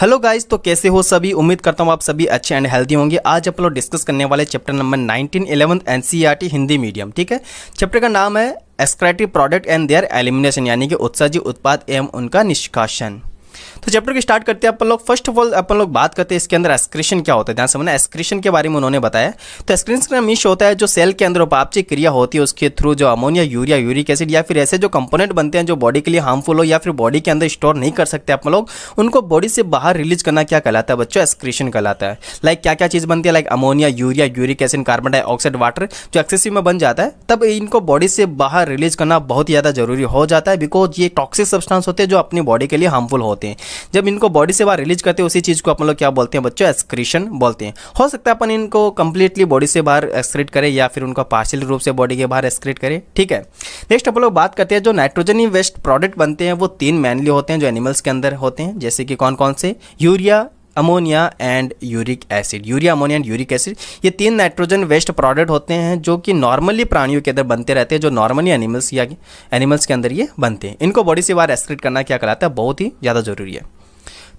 Hello guys तो कैसे हो सभी उम्मीद करता हूँ आप सभी अच्छे एंड हेल्दी होंगे आज आप लोग डिस्कस करने वाले chapter number 19 eleventh NCERT Hindi medium ठीक है चैप्टर का नाम है excretory product and their elimination यानी कि उत्सर्जी उत्पाद एवं उनका निष्कासन तो चैप्टर को स्टार्ट करते हैं अपन लोग फर्स्ट ऑफ ऑल अपन लोग बात करते हैं इसके अंदर एक्सक्रीशन क्या होता है ध्यान समझना एक्सक्रीशन के बारे में उन्होंने बताया तो एस्क्रीशन का मिश होता है जो सेल के अंदर उपापचिक क्रिया होती है उसके थ्रू जो अमोनिया यूरिया यूरिक एसिड या फिर ऐसे जो कंपोनेंट बनते हैं जो बॉडी के लिए हार्मफुल हो या फिर बॉडी के अंदर स्टोर नहीं कर सकते अपन लोग उनको बॉडी से बाहर रिलीज करना क्या कहलाता है बच्चों एक्सक्रीशन कहलाता है लाइक क्या क्या चीज़ बनती है like ammonia urea uric acid carbon dioxide water जो एक्सेसिव में बन जाता है तब इनको बॉडी से बाहर रिलीज करना बहुत ज़्यादा जरूरी हो जाता है बिकॉज ये टॉक्सिक सब्सटेंस होते हैं जो अपनी बॉडी के लिए हार्मफुल होते हैं हैं जब इनको बॉडी से बाहर रिलीज करते हैं उसी चीज़ को अपन लोग क्या बोलते हैं बच्चों एक्सक्रीशन बोलते हैं हो सकता है अपन इनको कंप्लीटली बॉडी से बाहर एक्सक्रीट करें या फिर उनका पार्शियल रूप से बॉडी के बाहर एक्सक्रीट करें ठीक है नेक्स्ट अपन लोग बात करते हैं जो नाइट्रोजनी वेस्ट प्रोडक्ट बनते हैं वो तीन मैनली होते हैं जो एनिमल्स के अंदर होते हैं जैसे कि कौन कौन से urea ammonia and uric acid urea ammonia and uric acid ये तीन नाइट्रोजन वेस्ट प्रोडक्ट होते हैं जो कि नॉर्मली प्राणियों के अंदर बनते रहते हैं जो नॉर्मली एनिमल्स या एनिमल्स के अंदर ये बनते हैं इनको बॉडी से बाहर एक्सक्रीट करना क्या कहलाता है बहुत ही ज़्यादा ज़रूरी है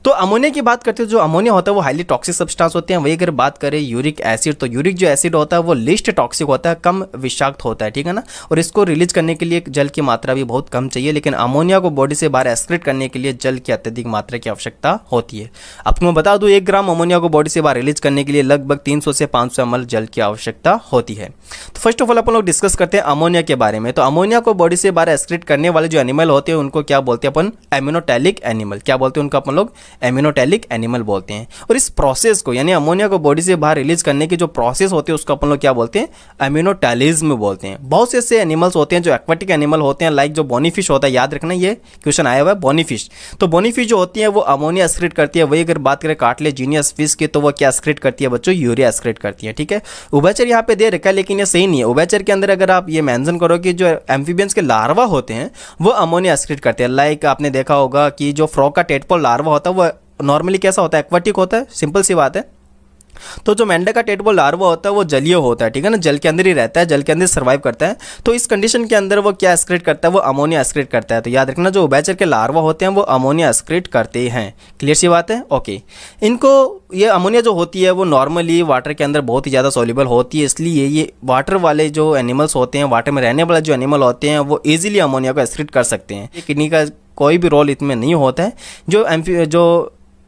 तो अमोनिया की बात करते हैं जो अमोनिया होता है वो हाईली टॉक्सिक सब्सटेंस होते हैं वही अगर बात करें यूरिक एसिड तो यूरिक जो एसिड होता है वो लिस्ट टॉक्सिक होता है कम विषाक्त होता है ठीक है ना और इसको रिलीज करने के लिए जल की मात्रा भी बहुत कम चाहिए लेकिन अमोनिया को बॉडी से बाहर एक्सक्रिट करने के लिए जल की अत्यधिक मात्रा की आवश्यकता होती है आपको मैं बता दूँ एक ग्राम अमोनिया को बॉडी से बाहर रिलीज करने के लिए लगभग तीन से पाँच सौ जल की आवश्यकता होती है तो फर्स्ट ऑफ ऑल अपन लोग डिस्कस करते हैं अमोनिया के बारे में तो अमोनिया को बॉडी से बाहर एक्सक्रिट करने वाले जो एनिमल होते हैं उनको क्या बोलते हैं अपन एमिनोटेलिक एनिमल क्या बोलते हैं उनको अपन लोग एमिनोटेलिक एनिमल बोलते हैं और इस प्रोसेस को यानी अमोनिया को बॉडी से बाहर रिलीज करने की जो प्रोसेस होती है उसको अपन लोग क्या बोलते हैं एमिनोटेलिज्म बोलते हैं बहुत से ऐसे एनिमल्स होते हैं जो एक्वाटिक एनिमल होते हैं लाइक जो बोनीफिश होता है याद रखना ये क्वेश्चन आया हुआ है बोनीफिश तो बोनीफिश जो होती है वो अमोनिया स्क्रिट करती है वही अगर बात करें काटले जीनियस फिश की तो वो क्या स्क्रिट करती है बच्चों यूरिया स्क्रिट करती है ठीक है उबैचर यहाँ पे दे रखा है लेकिन ये सही नहीं है उबैचर के अंदर अगर आप ये मैंशन करो कि जो एम्फीबियंस के लार्वा होते हैं वो अमोनिया स्क्रिट करते हैं लाइक आपने देखा होगा कि जो फ्रॉक का टेटपोल लार्वा होता है नॉर्मली कैसा होता है एक्वाटिक होता है सिंपल सी बात है तो जो मेंढक का टेटबोल लार्वा होता है वो जलीय होता है ठीक है ना जल के अंदर ही रहता है जल के अंदर सर्वाइव करता है तो इस कंडीशन के अंदर वो क्या एक्सक्रीट करता है वो अमोनिया एक्सक्रीट करता है तो याद रखना जो उबैचर के लार्वा होते हैं वो अमोनिया एक्सक्रीट करते हैं क्लियर सी बात है ओके इनको ये अमोनिया जो होती है वो नॉर्मली वाटर के अंदर बहुत ही ज़्यादा सोल्यूबल होती है इसलिए ये वाटर वाले जो एनिमल्स होते हैं वाटर में रहने वाले जो एनिमल होते हैं वो ईजिली अमोनिया को एक्सक्रीट कर सकते हैं किडनी का कोई भी रोल इसमें नहीं होता है जो एम्फी जो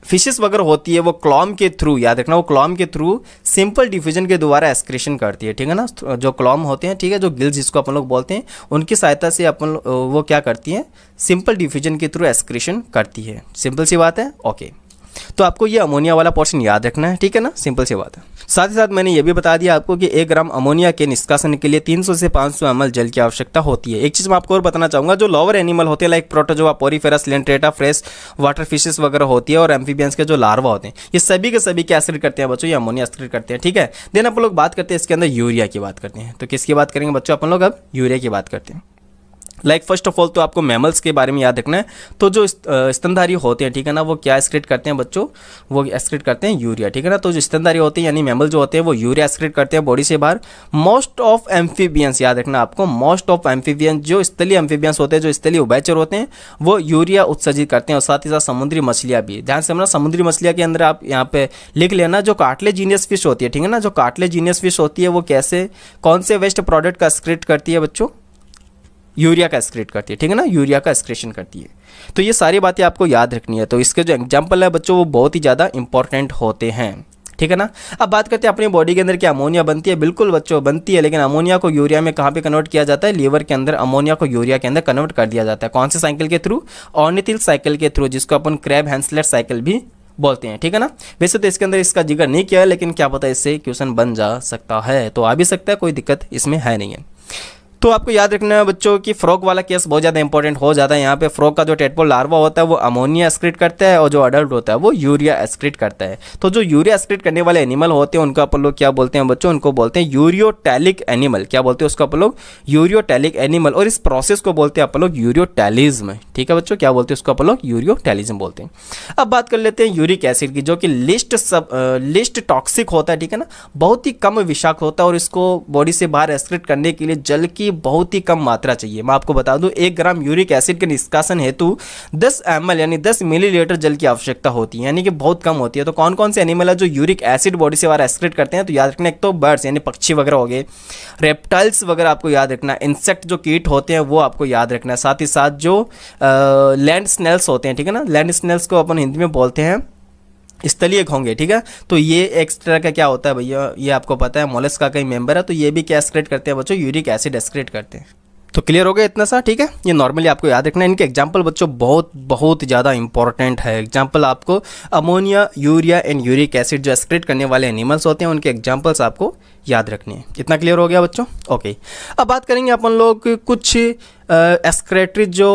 फिशेस वगैरह होती है वो क्लॉम के थ्रू याद रखना वो क्लॉम के थ्रू सिंपल डिफ्यूजन के द्वारा एक्सक्रेशन करती है ठीक है ना जो क्लॉम होते हैं ठीक है जो गिल्स जिसको अपन लोग बोलते हैं उनकी सहायता से अपन वो क्या करती है सिंपल डिफ्यूजन के थ्रू एक्सक्रेशन करती है सिंपल सी बात है ओके तो आपको ये अमोनिया वाला पोर्शन याद रखना है ठीक है ना सिंपल सी बात है साथ ही साथ मैंने ये भी बता दिया आपको कि एक ग्राम अमोनिया के निष्कासन के लिए 300 से 500 सौ एम जल की आवश्यकता होती है एक चीज़ मैं आपको और बताना चाहूंगा जो लोअर एनिमल होते हैं like protozoa porifera coelenterata fresh water fishes वगैरह होती है और एम्फीबियंस के जो लार्वा होते हैं ये सभी के सभी क्या असर करते हैं बच्चों ये अमोनिया असर करते हैं ठीक है देन आप लोग बात करते हैं इसके अंदर यूरिया की बात करते हैं तो किसकी बात करेंगे बच्चों अपन लोग अब यूरिया की बात करते हैं लाइक फर्स्ट ऑफ ऑल तो आपको मैमल्स के बारे में याद रखना है तो जो स्तनधारी होते हैं ठीक है ना वो क्या एक्सक्रेट करते हैं बच्चों वो एक्सक्रेट करते हैं यूरिया ठीक है ना तो जो स्तनधारी होते हैं यानी मैमल जो होते हैं वो यूरिया एक्सक्रेट करते हैं बॉडी से बाहर मोस्ट ऑफ एम्फीबियंस याद रखना आपको मोस्ट ऑफ एम्फीबियंस जो स्थलीय एम्फीबियंस होते हैं जो स्थलीय उबैचर होते हैं वो यूरिया उत्सर्जित करते हैं और साथ ही साथ समुद्री मछलियाँ भी ध्यान से समुद्री मछलियाँ के अंदर आप यहाँ पे लिख लेना जो काटले जीनियस फिश होती है ठीक है ना जो काटले जीनियस फिश होती है वो कैसे कौन से वेस्ट प्रोडक्ट का एक्सक्रेट करती है बच्चों यूरिया का एक्सक्रेट करती है ठीक है ना यूरिया का एक्सक्रेशन करती है तो ये सारी बातें आपको याद रखनी है तो इसके जो एग्जाम्पल है बच्चों वो बहुत ही ज़्यादा इंपॉर्टेंट होते हैं ठीक है ना अब बात करते हैं अपनी बॉडी के अंदर क्या अमोनिया बनती है बिल्कुल बच्चों बनती है लेकिन अमोनिया को यूरिया में कहाँ पे कन्वर्ट किया जाता है लीवर के अंदर अमोनिया को यूरिया के अंदर कन्वर्ट कर दिया जाता है कौन से साइकिल के थ्रू ऑर्निथिल साइकिल के थ्रू जिसको अपन क्रैब हैंसलेट साइकिल भी बोलते हैं ठीक है ना वैसे तो इसके अंदर इसका जिक्र नहीं किया है लेकिन क्या पता इससे क्वेश्चन बन जा सकता है तो आ भी सकता है कोई दिक्कत इसमें है नहीं है तो आपको याद रखना है बच्चों कि फ्रॉक वाला केस बहुत ज़्यादा इंपॉर्टेंट हो जाता है यहाँ पे फ्रॉक का जो टेटपोल लार्वा होता है वो अमोनिया एक्सक्रीट करता है और जो अडल्ट होता है वो यूरिया एक्सक्रीट करता है तो जो यूरिया एक्सक्रीट करने वाले एनिमल होते हैं उनका अपन लोग क्या बोलते हैं बच्चों उनको बोलते हैं यूरियोटैलिक एनिमल क्या बोलते हैं उसको अपन लोग यूरियोटैलिक एनिमल और इस प्रोसेस को बोलते हैं अपन लोग यूरियोटैलिज्म ठीक है बच्चों क्या बोलते हैं उसको अपन लोग यूरियोटैलिज्म बोलते हैं अब बात कर लेते हैं यूरिक एसिड की जो कि लिस्ट सब लिस्ट टॉक्सिक होता है ठीक है ना बहुत ही कम विषाक्त होता है और इसको बॉडी से बाहर एक्सक्रीट करने के लिए जल की की बहुत ही कम मात्रा चाहिए मैं आपको बता दूं एक ग्राम यूरिक एसिड के निष्कासन हेतु दस एम यानी दस मिलीलीटर जल की आवश्यकता होती है यानी कि बहुत कम होती है तो कौन कौन से एनिमल है जो यूरिक एसिड बॉडी से बाहर एक्सक्रेट करते हैं तो याद रखना एक तो बर्ड्स यानी पक्षी वगैरह हो गए रेप्टाइल्स वगैरह आपको याद रखना इंसेक्ट जो कीट होते हैं वो आपको याद रखना साथ ही साथ जो लैंड स्नेल्स होते हैं ठीक है ना लैंड स्नेल्स को अपन हिंदी में बोलते हैं स्थलीय होंगे ठीक है तो ये एक्स्ट्रा का क्या होता है भैया ये आपको पता है मोलस का कई मेंबर है तो ये भी क्या एक्सक्रेट करते हैं बच्चों यूरिक एसिड एक्सक्रेट करते हैं तो क्लियर हो गया इतना सा ठीक है ये नॉर्मली आपको याद रखना है इनके एग्जाम्पल बच्चों बहुत बहुत ज़्यादा इंपॉर्टेंट है एग्जाम्पल आपको ammonia urea and uric acid जो एक्सक्रेट करने वाले एनिमल्स होते हैं उनके एग्जाम्पल्स आपको याद रखने हैं इतना क्लियर हो गया बच्चों ओके अब बात करेंगे अपन लोग कुछ एक्सक्रेटरी जो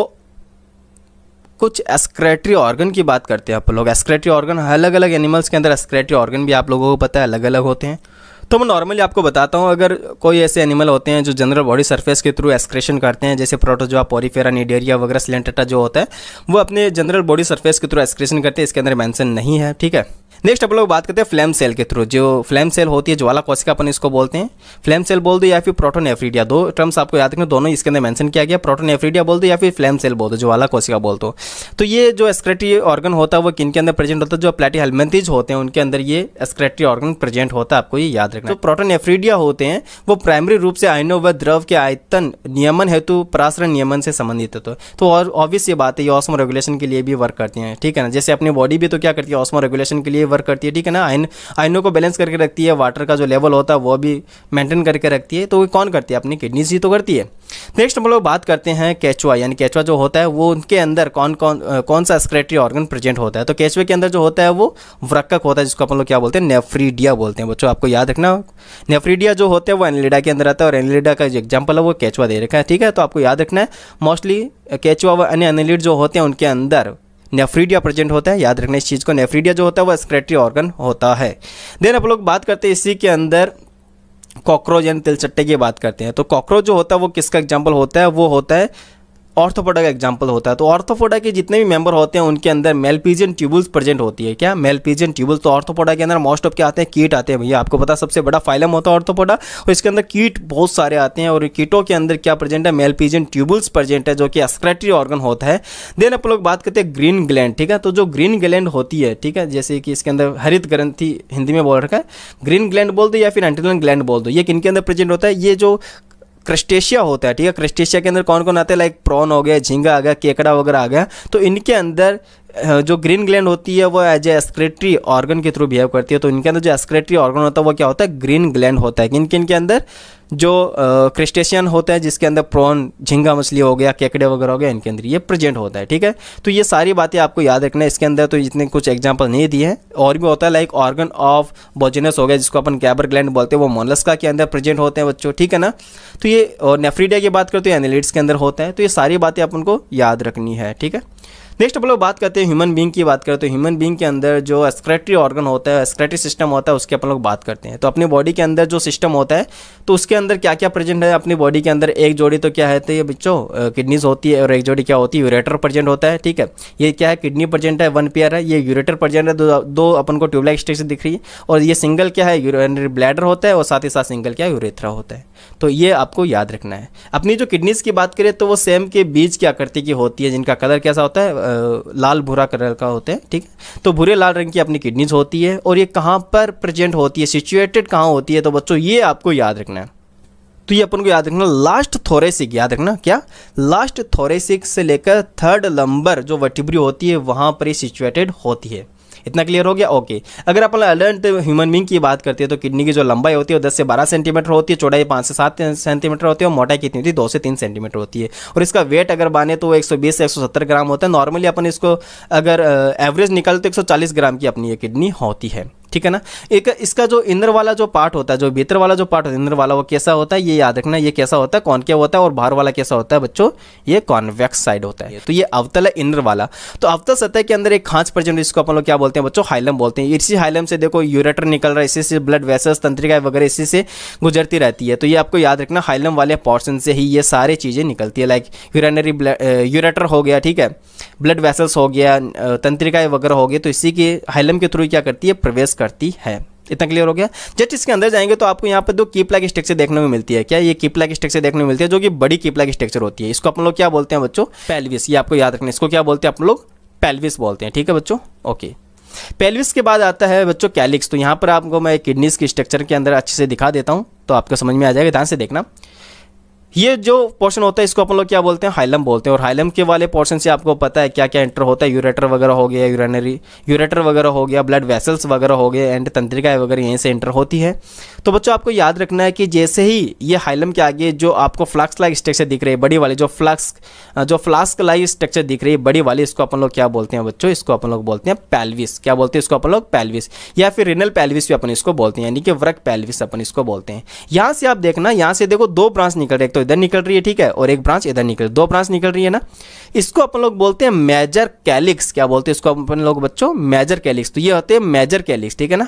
कुछ एस्क्रेटरी ऑर्गन की बात करते हैं आप लोग एस्क्रेटरी ऑर्गन अलग अलग एनिमल्स के अंदर एस्क्रेटरी ऑर्गन भी आप लोगों को पता है अलग अलग होते हैं तो मैं नॉर्मली आपको बताता हूँ अगर कोई ऐसे एनिमल होते हैं जो जनरल बॉडी सरफेस के थ्रू एक्सक्रेशन करते हैं जैसे प्रोटोजोआ पोरीफेरा निडेरिया वगैरह सिलेंटेटा जो होता है वो अपने जनरल बॉडी सरफेस के थ्रू एक्सक्रेशन करते हैं इसके अंदर मैंसन नहीं है ठीक है नेक्स्ट आप लोग बात करते हैं फ्लेम सेल के थ्रू जो फ्लेम सेल होती है ज्वाला कोशिका अपन इसको बोलते हैं फ्लेम सेल बोल दो या फिर प्रोटोन एफ्रीडिया दो टर्म्स आपको याद रखना दोनों इसके अंदर मेंशन किया गया प्रोटोन एफ्रीडिया बोल दो या फिर फ्लेम सेल बोल दो ज्वाला कोशिका बोल दो तो ये जो एस्क्रेटरी ऑर्गन होता है वो किन के अंदर प्रेजेंट होता है जो प्लेटी हेलमेंथीज होते हैं उनके अंदर ये एस्क्रेटरी ऑर्गन प्रेजेंट होता है आपको ये याद रखना जो प्रोटोन एफ्रीडिया होते हैं वो प्राइमरी रूप से आइनो व द्रव के आयतन नियमन हेतु परासरण नियमन से संबंधित होते तो।, तो और ऑब्वियस ये बात है ये ऑस्मो रेगुलेशन के लिए भी वर्क करती हैं ठीक है ना जैसे अपनी बॉडी भी तो क्या करती है ऑस्मो रेगुलेशन के लिए वर्क करती है ठीक है ना आइन आइनों को बैलेंस करके रखती है वाटर का जो लेवल होता है वो भी मेंटेन करके रखती है तो वो कौन करती है अपनी किडनीज ही तो करती है नेक्स्ट हम लोग बात करते हैं कैचुआ यानी कैचुआ जो होता है वो उनके अंदर कौन कौन कौन सा एक्सक्रेटरी ऑर्गन प्रेजेंट होता है तो कैचुए के अंदर जो होता है वो व्रक्कक होता है जिसको अपन लोग क्या बोलते हैं नेफ्रीडिया बोलते हैं बच्चों आपको याद रखना नेफ्रीडिया जो होता है वो एनलिडा के अंदर आता है और एनलिडा का जो एग्जाम्पल है वो कैचुआ दे रखा है ठीक है तो आपको याद रखना है मोस्टली कैचुआ व अन्य एनलिड जो होते हैं उनके अंदर नेफ्रीडिया प्रेजेंट होता है याद रखना इस चीज़ को नेफ्रीडिया जो होता है वो स्क्रेटरी ऑर्गन होता है देन आप लोग बात करते हैं इसी के अंदर कॉकरोच यानी तिलचट्टे की बात करते हैं तो कॉकरोच जो होता है वो किसका एग्जाम्पल होता है वो होता है ऑर्थोपोडा का एग्जाम्पल होता है तो ऑर्थोपोडा के जितने भी मेंबर होते हैं उनके अंदर मेलपीजियन ट्यूबल्स प्रेजेंट होती है क्या मेलपीजियन ट्यूबल्स तो ऑर्थोपोडा के अंदर मोस्ट ऑफ क्या आते हैं कीट आते हैं भैया आपको पता सबसे बड़ा फाइलम होता है ऑर्थोपोडा और इसके अंदर कीट बहुत सारे आते हैं और कीटों के अंदर क्या प्रेजेंट है मेलपीजियन ट्यूबल्स प्रेजेंट है जो कि एक्सक्रेटरी ऑर्गन होता है देन आप लोग बात करते हैं ग्रीन ग्लैंड ठीक है तो जो ग्रीन ग्लैंड होती है ठीक है जैसे कि इसके अंदर हरित ग्रंथी हिंदी में बोल रखा है ग्रीन ग्लैंड बोल दो या फिर एंटेलन ग्लैंड बोल दो ये किन के अंदर प्रेजेंट होता है ये जो क्रस्टेशिया होता है ठीक है क्रस्टेशिया के अंदर कौन कौन आते हैं लाइक प्रॉन हो गया झींगा आ गया केकड़ा वगैरह आ गया तो इनके अंदर जो ग्रीन ग्लैंड होती है वो एज ए एस्क्रेटरी ऑर्गन के थ्रू बिहेव करती है तो इनके अंदर जो एस्क्रेटरी ऑर्गन होता है वो क्या होता है ग्रीन ग्लैंड होता है इनके इनके अंदर जो क्रिस्टेशियन होता है जिसके अंदर प्रॉन झिंगा मछली हो गया केकड़े वगैरह हो गया इनके अंदर ये प्रेजेंट होता है ठीक है तो ये सारी बातें आपको याद रखना है इसके अंदर तो इतने कुछ एग्जाम्पल नहीं दिए हैं और भी होता है लाइक ऑर्गन ऑफ बोजिनस हो गया जिसको अपन कैबर ग्लैंड बोलते हैं वो मोनलस्का के अंदर प्रेजेंट होते हैं बच्चों ठीक है ना तो ये और नेफ्रीडिया की बात करते हैं एनिलिट्स के अंदर होता है तो ये सारी बातें अपन को याद रखनी है ठीक है नेक्स्ट लोग बात करते हैं ह्यूमन बींग की बात करें तो ह्यूमन बींग के अंदर जो एस्क्रेटरी ऑर्गन होता है एस्क्रेटरी सिस्टम होता है उसकी अपन लोग बात करते हैं तो अपनी बॉडी के अंदर जो सिस्टम होता है तो उसके अंदर क्या क्या प्रेजेंट है अपनी बॉडी के अंदर एक जोड़ी तो क्या है तो ये बच्चों किडनीज होती है और एक जोड़ी क्या होती है यूरेटर प्रजेंट होता है ठीक है ये क्या है किडनी प्रजेंट है वन पेयर है ये यूरेटर प्रजेंट है दो, अपन को ट्यूबलाइट स्टेज दिख रही है और ये सिंगल क्या है ब्लैडर होता है और साथ ही साथ सिंगल क्या है यूरेथ्रा होता है तो ये आपको याद रखना है अपनी जो किडनीज की बात करें तो वो सेम के बीज क्या करती की होती है जिनका कलर कैसा होता है लाल भूरा कलर का होते हैं ठीक है तो भूरे लाल रंग की अपनी किडनीज होती है और ये कहाँ पर प्रेजेंट होती है सिचुएटेड कहाँ होती है तो बच्चों ये आपको याद रखना है तो ये अपन को याद रखना लास्ट थोरेसिक याद रखना क्या लास्ट थोरेसिक से लेकर थर्ड लंबर जो वटिब्री होती है वहाँ पर ही सिचुएटेड होती है इतना क्लियर हो गया ओके अगर अपन अडल्ट ह्यूमन बींग की बात करते हैं तो किडनी की जो लंबाई होती है दस से बारह सेंटीमीटर होती है चौड़ाई पांच से सात सेंटीमीटर होती है और मोटाई कितनी होती है दो से तीन सेंटीमीटर होती है और इसका वेट अगर बने तो एक सौ बीस से एक सौ सत्तर ग्राम होता है नॉर्मली अपन इसको अगर एवरेज निकाल तो एक सौ चालीस ग्राम की अपनी ये किडनी होती है ठीक है ना एक इसका जो इंद्र वाला जो पार्ट होता है जो भीतर वाला जो पार्ट होता है इंद्र वाला वो कैसा होता है ये याद रखना ये कैसा होता है कौन क्या होता है और बाहर वाला कैसा होता है बच्चों ये कॉन्वेक्स साइड होता है तो ये अवतल है इंद्र वाला तो अवतल सतह के अंदर एक खांच पर जन इसको अपन लोग क्या बोलते हैं बच्चों हाइलम बोलते हैं इसी हाइलम से देखो यूरेटर निकल रहा है इसी से ब्लड वेसल्स तंत्रिका वगैरह इसी से गुजरती रहती है तो ये आपको याद रखना हाइलम वाले पोर्सन से ही ये सारी चीज़ें निकलती है लाइक यूरनरी यूरेटर हो गया ठीक है ब्लड वेसल्स हो गया तंत्रिकाएँ वगैरह हो गए तो इसी के हाइलम के थ्रू क्या करती है प्रवेश करती है इतना क्लियर हो गया जस्ट इसके अंदर जाएंगे तो आपको यहाँ पर दो कीप लाइक स्ट्रक्चर देखने में मिलती है क्या ये कीप लाइक स्ट्रक्चर देखने में मिलती है जो कि बड़ी कीप लाइक स्ट्रक्चर होती है इसको अपन लोग क्या बोलते हैं बच्चों पेल्विस ये आपको याद रखना इसको क्या बोलते हैं आप लोग पेल्विस बोलते हैं ठीक है बच्चों ओके पेल्विस के बाद आता है बच्चों कैलिक्स तो यहाँ पर आपको मैं किडनीज के स्ट्रक्चर के अंदर अच्छे से दिखा देता हूँ तो आपको समझ में आ जाएगा ध्यान से देखना ये जो पोर्शन होता है इसको अपन लोग क्या बोलते हैं हाइलम बोलते हैं और हाइलम के वाले पोर्शन से आपको पता है क्या क्या एंटर होता है यूरेटर वगैरह हो गया यूरेनरी यूरेटर वगैरह हो गया ब्लड वेसल्स वगैरह हो गए एंड तंत्रिकाएं वगैरह यहीं से एंटर होती है तो बच्चों आपको याद रखना है कि जैसे ही ये हाइलम के आगे जो आपको फ्लक्स लाइक स्ट्रक्चर दिख रही है बड़ी वाली जो फ्लक्स जो फ्लास्क लाइक स्ट्रक्चर दिख रही है बड़ी वाली इसको अपन लोग क्या बोलते हैं बच्चों इसको अपन लोग बोलते हैं पैलविस क्या बोलते हैं इसको अपन लोग पैलविस या फिर रिनल पैलविस भी अपन इसको बोलते हैं यानी कि वर्क पैलविस अपन इसको बोलते हैं यहाँ से आप देखना यहाँ से देखो दो ब्रांच निकल रहे तो इधर निकल रही है ठीक है और एक ब्रांच इधर निकल दो ब्रांच निकल रही है ना इसको अपन लोग बोलते हैं मेजर कैलिक्स क्या बोलते हैं इसको अपन लोग बच्चों मेजर कैलिक्स तो ये होते हैं मेजर कैलिक्स ठीक है ना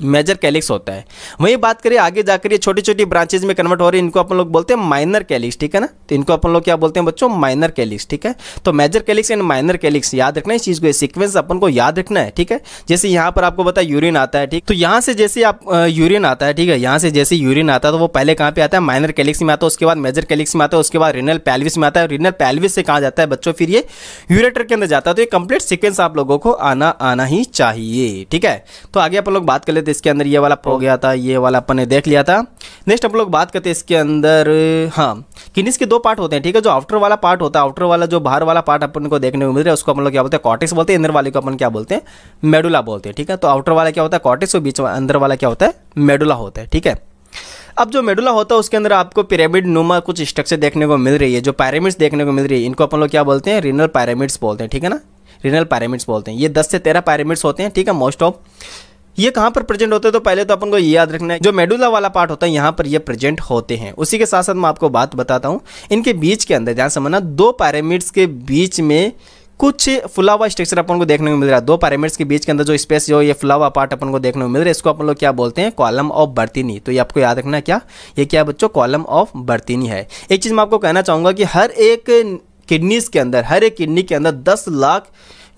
मेजर कैलिक्स होता है वहीं बात करिए आगे जाकर ये छोटी छोटी ब्रांचेज में कन्वर्ट हो रही है इनको अपन लोग बोलते हैं माइनर कैलिक्स ठीक है ना तो इनको अपन लोग क्या बोलते हैं बच्चों माइनर कैलिक्स ठीक है तो major calyx and minor calyx याद रखना है इस चीज़ को सिक्वेंस अपन को याद रखना है ठीक है जैसे यहाँ पर आपको बताया यूरिन आता है ठीक तो यहाँ से जैसे आप यूरिन आता है ठीक है यहाँ से जैसे यूरिन आता है तो वो पहले कहाँ पर आता है माइनर कैलिक्स में आता है उसके बाद मेजर कैलिक्स में आता है उसके बाद रिनल पैलविस में आता है रिनल पैलविस से कहाँ जाता है बच्चों फिर ये यूरेटर के अंदर जाता है तो ये कंप्लीट सिक्वेंस आप लोगों को आना आना ही चाहिए ठीक है तो आगे अपन लोग बात कर थे इसके अंदर ये वाला हो गया था ये वाला अपन ने देख लिया था नेक्स्ट हम लोग बात करते हैं इसके अंदर हाँ किनिस के दो पार्ट होते हैं ठीक है जो आउटर वाला पार्ट होता है आउटर वाला जो बाहर वाला पार्ट अपन को देखने को मिल रहा है उसको हम लोग क्या बोलते हैं कॉटेक्स बोलते हैं इंदर वाले को अपन क्या बोलते हैं मेडुला बोलते हैं ठीक है तो आउटर वाला क्या होता है कॉटेक्स और बीच अंदर वाला क्या होता है मेडुला होता है ठीक है अब जो मेडुला होता है उसके अंदर आपको पिरामिड नुमा कुछ स्ट्रक्चर देखने को मिल रही है जो पैरामिड्स देखने को मिल रही है इनको अपन लोग क्या बोलते हैं रिनल पैरामिड्स बोलते हैं ठीक है ना रिनल पैरामिड्स बोलते हैं ये दस से तेरह पैरामिड्स होते हैं ठीक है मोस्ट ऑफ ये कहाँ पर प्रेजेंट होते हैं तो पहले तो अपन को ये याद रखना है जो मेडुला वाला पार्ट होता है यहाँ पर ये प्रेजेंट होते हैं उसी के साथ साथ मैं आपको बात बताता हूँ इनके बीच के अंदर ध्यान समझना दो पैरामिड्स के बीच में कुछ फुलावा स्ट्रक्चर अपन को देखने को मिल रहा है दो पैरामिड्स के बीच के अंदर जो स्पेस जो ये फुलावा पार्ट अपन को देखने को मिल रहा है इसको अपन लोग क्या बोलते हैं कॉलम ऑफ बर्तिनी तो ये आपको याद रखना है क्या ये क्या बच्चों कॉलम ऑफ बर्तिनी है एक चीज़ मैं आपको कहना चाहूँगा कि हर एक किडनीज के अंदर हर एक किडनी के अंदर दस लाख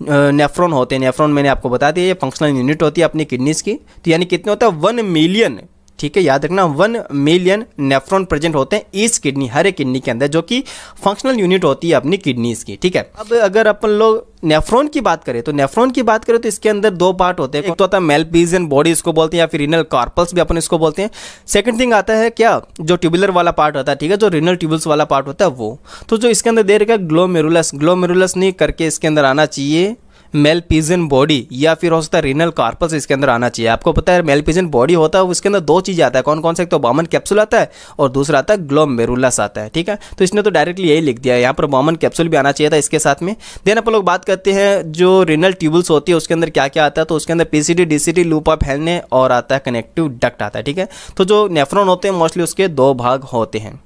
नेफ्रॉन होते हैं नेफ्रॉन मैंने आपको बता दिया ये फंक्शनल यूनिट होती है अपनी किडनीज की तो यानी कितने होता है वन मिलियन ठीक है याद रखना वन मिलियन नेफ्रॉन प्रेजेंट होते हैं इस किडनी हर एक किडनी के अंदर जो कि फंक्शनल यूनिट होती है अपनी किडनीज की ठीक है अब अगर अपन लोग नेफ्रॉन की बात करें तो नेफ्रॉन की बात करें तो इसके अंदर दो पार्ट होते हैं एक तो आता है मेलपीजियन बॉडी इसको बोलते हैं या फिर रिनल कार्पल्स भी अपन इसको बोलते हैं सेकंड थिंग आता है क्या जो ट्यूबुलर वाला पार्ट होता है ठीक है जो रिनल ट्यूबल्स वाला पार्ट होता है वो तो जो इसके अंदर दे रखा है ग्लोमेरुलस ग्लोमेरुलस नहीं करके इसके अंदर आना चाहिए मेलपीजन बॉडी या फिर हो सकता है रिनल कार्पस इसके अंदर आना चाहिए आपको पता है मेलपीजन बॉडी होता है उसके अंदर दो चीज़ आता है कौन कौन सा एक तो बॉमन कैप्सूल आता है और दूसरा आता है ग्लोम मेरुलस आता है ठीक है तो इसने तो डायरेक्टली यही लिख दिया है यहाँ पर बॉमन कैप्सूल भी आना चाहिए था इसके साथ में देन आप लोग बात करते हैं जो रिनल ट्यूबल्स होती है उसके अंदर क्या क्या आता है तो उसके अंदर पीसीडी डीसीडी लूप ऑफ हेलने और आता है कनेक्टिव डक्ट आता है ठीक है तो जो नेफ्रॉन होते हैं मोस्टली उसके दो भाग होते हैं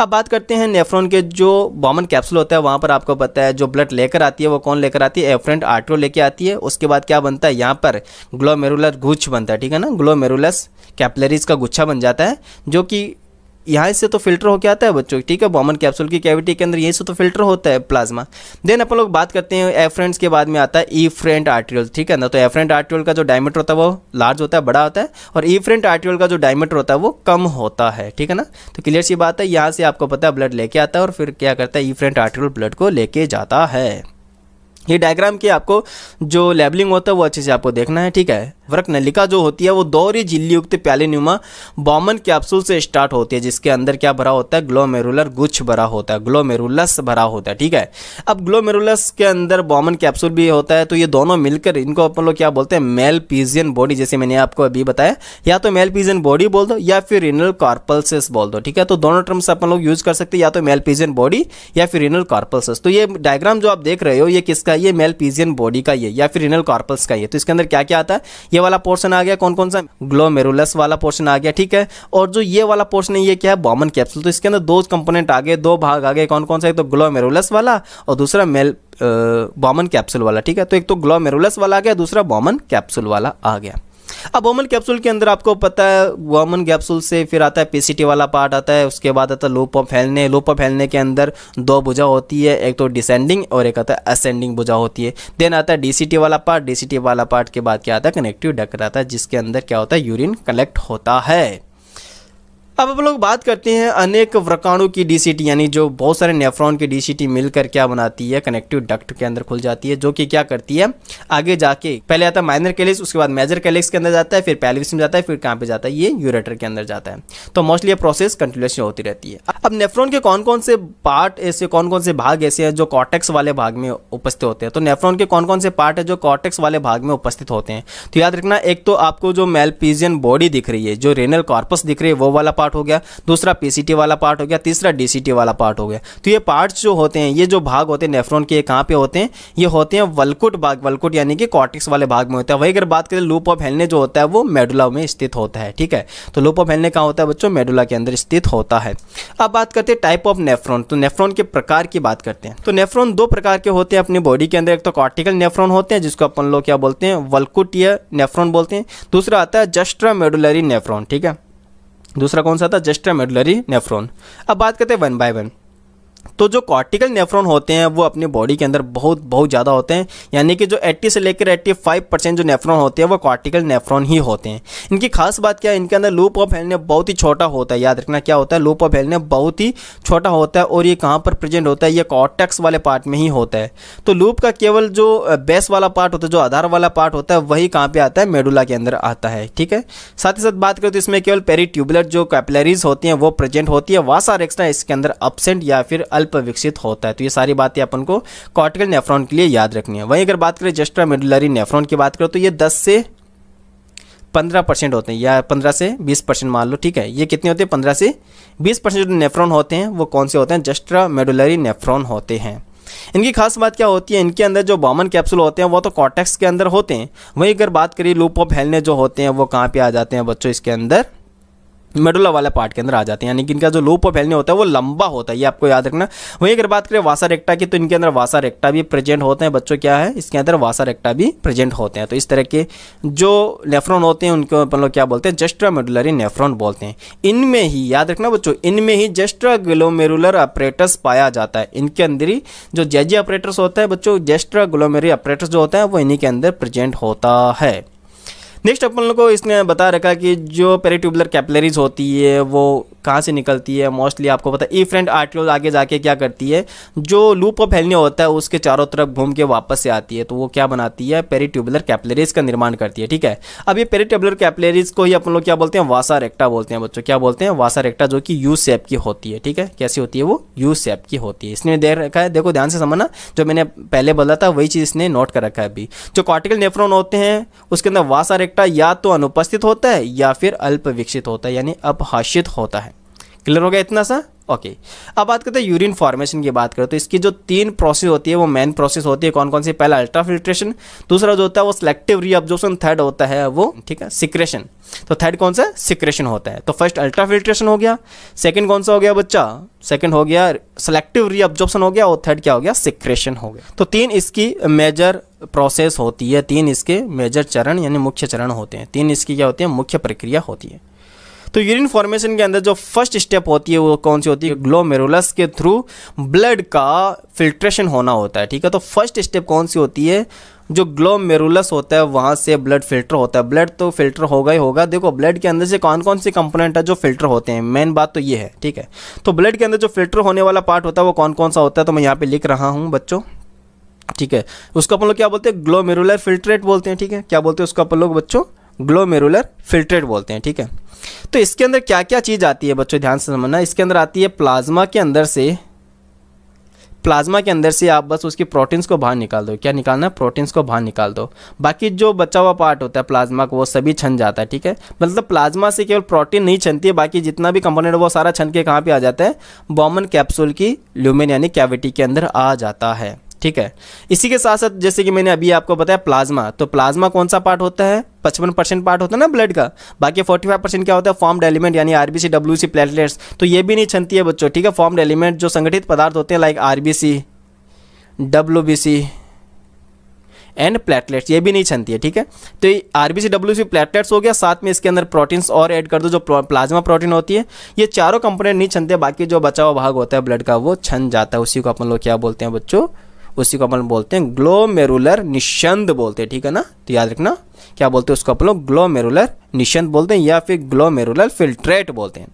अब बात करते हैं नेफ्रॉन के जो बॉमन कैप्सूल होता है वहाँ पर आपको पता है जो ब्लड लेकर आती है वो कौन लेकर आती है एफ्रेंट आर्ट्रो लेके आती है उसके बाद क्या बनता है यहाँ पर ग्लोमेरुलर गुच्छ बनता है ठीक है ना ग्लोमेरुलस कैपलरीज का गुच्छा बन जाता है जो कि यहाँ से तो फिल्टर होकर आता है बच्चों ठीक है बॉमन कैप्सूल की कैविटी के अंदर यहीं से तो फिल्टर होता है प्लाज्मा देन अपन लोग बात करते हैं एफ्रेंट्स के बाद में आता है ई फ्रेंट आर्ट्रियल ठीक है ना तो एफ्रेंट आर्ट्रियल का जो डायमीटर होता है वो लार्ज होता है बड़ा होता है और ई फ्रेंट आर्ट्रियल का जो डायमीटर होता है वो कम होता है ठीक है ना तो क्लियर सी बात है यहाँ से आपको पता है ब्लड लेके आता है और फिर क्या करता है ई फ्रेंट आर्ट्रियल ब्लड को लेके जाता है ये डायग्राम की आपको जो लेबलिंग होता है वो अच्छे से आपको देखना है ठीक है वृक नलिका जो होती है वो दौरी झिल्ली युक्त प्याले नुमा बॉमन कैप्सूल से स्टार्ट होती है जिसके अंदर क्या भरा होता है ग्लोमेरुलर गुच्छ भरा होता है ग्लोमेरुलस भरा होता है ठीक है अब ग्लोमेरुलस के अंदर बॉमन कैप्सूल भी होता है तो ये दोनों मिलकर इनको अपन लोग क्या बोलते हैं मेल पीजियन बॉडी जैसे मैंने आपको अभी बताया या तो मेल पीजियन बॉडी बोल दो या फिर रिनल कॉर्पल्सिस बोल दो ठीक है तो दोनों टर्म्स अपन लोग यूज कर सकते हैं या तो मेल पीजियन बॉडी या फिर रिनल कॉर्पल्सिस तो ये डायग्राम जो आप देख रहे हो ये किसका ये मेल पीजियन बॉडी का ये या फिर रिनल कार्पल्स का ये तो इसके अंदर क्या क्या आता है ये वाला पोर्शन आ गया कौन कौन सा ग्लोमेरुलस वाला पोर्शन आ गया ठीक है और जो ये वाला पोर्शन है ये क्या है बॉमन कैप्सूल तो इसके अंदर दो कंपोनेंट आ गए दो भाग आ गए कौन कौन सा एक तो ग्लोमेरुलस वाला और दूसरा मेल बॉमन कैप्सूल वाला ठीक है तो एक तो ग्लोमेरुलस वाला आ गया दूसरा बॉमन कैप्सूल वाला आ गया अब ओमन कैप्सूल के अंदर आपको पता है वोमन कैप्सूल से फिर आता है पी वाला पार्ट आता है उसके बाद आता है लोपा फैलने लो फैलने के अंदर दो भुजा होती है एक तो डिसेंडिंग और एक आता है असेंडिंग भुजा होती है देन आता है डी वाला पार्ट डी वाला पार्ट के बाद क्या आता है कनेक्टिव डक आता है जिसके अंदर क्या होता है यूरिन कलेक्ट होता है अब हम लोग बात करते हैं अनेक व्रकाणु की डीसीटी यानी जो बहुत सारे नेफ्रॉन की डीसीटी मिलकर क्या बनाती है कनेक्टिव डक्ट के अंदर खुल जाती है जो कि क्या करती है आगे जाके पहले आता है माइनर कैलिक्स उसके बाद मेजर कैलिक्स के अंदर जाता है फिर पैलिस में जाता है फिर कहाँ पे जाता है ये यूरेटर के अंदर जाता है तो मोस्टली ये प्रोसेस कंटिन्यूसली होती रहती है अब नेफ्रॉन के कौन कौन से पार्ट ऐसे कौन कौन से भाग ऐसे हैं जो कॉटेक्स वाले भाग में उपस्थित होते हैं तो नेफ्रॉन के कौन कौन से पार्ट है जो कॉटेक्स वाले भाग में उपस्थित होते हैं तो याद रखना एक तो आपको जो मेलपीजियन बॉडी दिख रही है जो रेनल कॉर्पस दिख रही है वो वाला पार्ट पार्ट हो गया दूसरा पी वाला पार्ट हो गया तीसरा डी वाला पार्ट हो गया तो ये पार्ट्स जो होते हैं ये जो भाग होते हैं नेफ्रॉन के कहाँ पे होते हैं ये होते हैं वलकुट भाग वलकुट यानी कि कॉटिक्स वाले भाग में होता है वही अगर बात करें लूप ऑफ हेलने जो होता है वो मेडुला में स्थित होता है ठीक है तो लूप ऑफ हेलने कहाँ होता है बच्चों मेडुला के अंदर स्थित होता है अब बात करते हैं टाइप ऑफ नेफ्रॉन तो नेफ्रॉन के प्रकार की बात करते हैं तो नेफ्रॉन दो प्रकार के होते हैं अपनी बॉडी के अंदर एक तो कॉर्टिकल नेफ्रॉन होते हैं जिसको अपन लोग क्या बोलते हैं वलकुट या नेफ्रॉन बोलते हैं दूसरा आता है जस्ट्रा मेडुलरी नेफ्रॉन ठीक है दूसरा कौन सा था जेस्टा मेडुलरी नेफ्रॉन अब बात करते हैं वन बाय वन तो जो कॉर्टिकल नेफ्रॉन होते हैं वो अपनी बॉडी के अंदर बहुत बहुत ज़्यादा होते हैं यानी कि जो 80 से लेकर 85 परसेंट जो नेफ्रॉन होते हैं वो कॉर्टिकल नेफ्रॉन ही होते हैं इनकी खास बात क्या है इनके अंदर लूप ऑफ हेलने बहुत ही छोटा होता है याद रखना क्या होता है लूप ऑफ हेलने बहुत ही छोटा होता है और ये कहाँ पर प्रेजेंट होता है ये कॉटेक्स वाले पार्ट में ही होता है तो लूप का केवल जो बेस वाला पार्ट होता है जो आधार वाला पार्ट होता है वही कहाँ पर आता है मेडुला के अंदर आता है ठीक है साथ ही साथ बात करें तो इसमें केवल पेरी जो कैपलरीज होती हैं वो प्रेजेंट होती है वासा रेक्सना इसके अंदर अपसेंट या फिर अल्प विकसित होता है तो ये सारी बातें अपन को कॉर्टिकल नेफ्रॉन के लिए याद रखनी है वहीं अगर बात करें जस्ट्रा मेडुलरी नेफ्रॉन की बात करो तो ये दस से पंद्रह परसेंट होते हैं या पंद्रह से बीस परसेंट मान लो ठीक है ये कितने होते हैं पंद्रह से बीस परसेंट जो नेफ्रॉन होते हैं वो कौन से होते हैं जस्ट्रा मेडुलरी नेफ्रॉन होते हैं इनकी खास बात क्या होती है इनके अंदर जो बॉमन कैप्सूल होते हैं वो तो कॉटेक्स के अंदर होते हैं वहीं अगर बात करिए लूप ऑफ हेलने जो होते हैं वो कहाँ पे आ जाते हैं बच्चों इसके अंदर मेडुला वाले पार्ट के अंदर आ जाते हैं यानी कि इनका जो लूप ऑफ हेलनी होता है वो लंबा होता है ये आपको याद रखना वहीं अगर बात करें वासा रेक्टा की तो इनके अंदर वासा रेक्टा भी प्रेजेंट होते हैं बच्चों क्या है इसके अंदर वासा रेक्टा भी प्रेजेंट होते हैं तो इस तरह के जो नेफ्रॉन होते हैं उनको मतलब क्या बोलते हैं जस्ट्रा मेडुलरी नेफ्रॉन बोलते हैं इनमें ही याद रखना बच्चों इनमें ही जस्ट्रा ग्लोमेरुलर ऑपरेटर्स पाया जाता है इनके अंदर ही जो जेजी ऑपरेटर्स होता है बच्चों जेस्ट्रा ग्लोमेरी ऑपरेटर्स जो होता है वो इन्हीं के अंदर प्रेजेंट होता है नेक्स्ट अपन लोग को इसने बता रखा कि जो पेरीट्यूबुलर कैपलरीज होती है वो कहाँ से निकलती है मोस्टली आपको पता है ई फ्रेंड आर्टिकल आगे जाके क्या करती है जो लूप ऑफ हेलनिया होता है उसके चारों तरफ घूम के वापस से आती है तो वो क्या बनाती है पेरीट्यूबुलर कैपलरीज का निर्माण करती है ठीक है अब ये पेरीट्यूबुलर कैपलरीज को ही अपन लोग क्या बोलते हैं वासा रेक्टा बोलते हैं बच्चों क्या बोलते हैं वासा रेक्टा जो कि यू सेप की होती है ठीक है कैसी होती है वो यू सेप की होती है इसने देख रखा है देखो ध्यान से समझना जो मैंने पहले बोला था वही चीज़ इसने नोट कर रखा है अभी जो कॉर्टिकल नेफ्रॉन होते हैं उसके अंदर वासा रेक्टा नेक्टा या तो अनुपस्थित होता है या फिर अल्प विकसित होता है यानी अपहाषित होता है क्लियर हो गया इतना सा ओके okay. अब बात करते हैं यूरिन फॉर्मेशन की बात करें तो इसकी जो तीन प्रोसेस होती है वो मेन प्रोसेस होती है कौन कौन सी पहला अल्ट्राफिल्ट्रेशन दूसरा जो होता है वो सिलेक्टिव रीअब्जॉर्प्शन थर्ड होता है वो ठीक है सिक्रेशन तो थर्ड कौन सा सिक्रेशन होता है तो फर्स्ट अल्ट्राफिल्ट्रेशन हो गया सेकंड कौन सा हो गया बच्चा सेकंड हो गया सिलेक्टिव रीअब्जॉर्प्शन हो गया और थर्ड क्या हो गया सिक्रेशन हो गया तो तीन इसकी मेजर प्रोसेस होती है तीन इसके मेजर चरण यानी मुख्य चरण होते हैं तीन इसकी क्या होती है मुख्य प्रक्रिया होती है तो यूरिन फॉर्मेशन के अंदर जो फर्स्ट स्टेप होती है वो कौन सी होती है ग्लोमेरुलस के थ्रू ब्लड का फिल्ट्रेशन होना होता है ठीक है तो फर्स्ट स्टेप कौन सी होती है जो ग्लोमेरुलस होता है वहाँ से ब्लड फिल्टर होता है ब्लड तो फिल्टर होगा ही होगा देखो ब्लड के अंदर से कौन कौन से कंपोनेंट है जो फिल्टर होते हैं मेन बात तो ये है ठीक है तो ब्लड के अंदर जो फिल्टर होने वाला पार्ट होता है वो कौन कौन सा होता है तो मैं यहाँ पे लिख रहा हूँ बच्चों ठीक है उसको अपन लोग क्या बोलते हैं ग्लोमेरुलर फिल्ट्रेट बोलते हैं ठीक है क्या बोलते हैं उसको अपन लोग बच्चों ग्लोमेरुलर फिल्ट्रेट बोलते हैं ठीक है तो इसके अंदर क्या क्या चीज़ आती है बच्चों ध्यान से समझना इसके अंदर आती है प्लाज्मा के अंदर से प्लाज्मा के अंदर से आप बस उसकी प्रोटीन्स को बाहर निकाल दो क्या निकालना है प्रोटीन्स को बाहर निकाल दो बाकी जो बचा हुआ पार्ट होता है प्लाज्मा को वो सभी छन जाता है ठीक है मतलब प्लाज्मा से केवल प्रोटीन नहीं छनती है बाकी जितना भी कंपोनेंट वो सारा छन के कहाँ पे आ जाता है बॉमन कैप्सूल की ल्यूमेन यानी कैविटी के अंदर आ जाता है ठीक है इसी के साथ साथ जैसे कि मैंने अभी आपको बताया प्लाज्मा तो प्लाज्मा कौन सा पार्ट होता है पचपन परसेंट पार्ट होता है ना ब्लड का बाकी फोर्टी फाइव परसेंट क्या होता है फॉर्म एलिमेंट यानी आरबीसी डब्ल्यूसी प्लेटलेट्स तो ये भी नहीं छनती है बच्चों ठीक है फॉर्म एलिमेंट जो संगठित पदार्थ होते हैं like RBC WBC and platelets ये भी नहीं छनती है ठीक है तो R B C W C platelets हो गया साथ में इसके अंदर प्रोटीन्स और ऐड कर दो जो प्लाज्मा प्रोटीन होती है ये चारों कंपोनेंट नहीं छनते बाकी जो बचा हुआ भाग होता है ब्लड का वो छन जाता है उसी को अपन लोग क्या बोलते हैं बच्चों उसी को अपन बोलते हैं ग्लोमेरुलर निशंद बोलते हैं ठीक है ना तो याद रखना क्या बोलते हैं उसको अपन लोग ग्लोमेरुलर निशंद बोलते हैं या फिर ग्लोमेरुलर फिल्ट्रेट बोलते हैं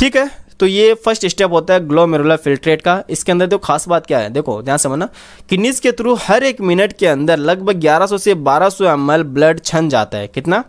ठीक है तो ये फर्स्ट स्टेप होता है ग्लोमेरुलर फिल्ट्रेट का इसके अंदर देखो खास बात क्या है देखो ध्यान से मना किडनीज के थ्रू हर एक मिनट के अंदर लगभग 1100 से 1200 सौ ब्लड छन जाता है कितना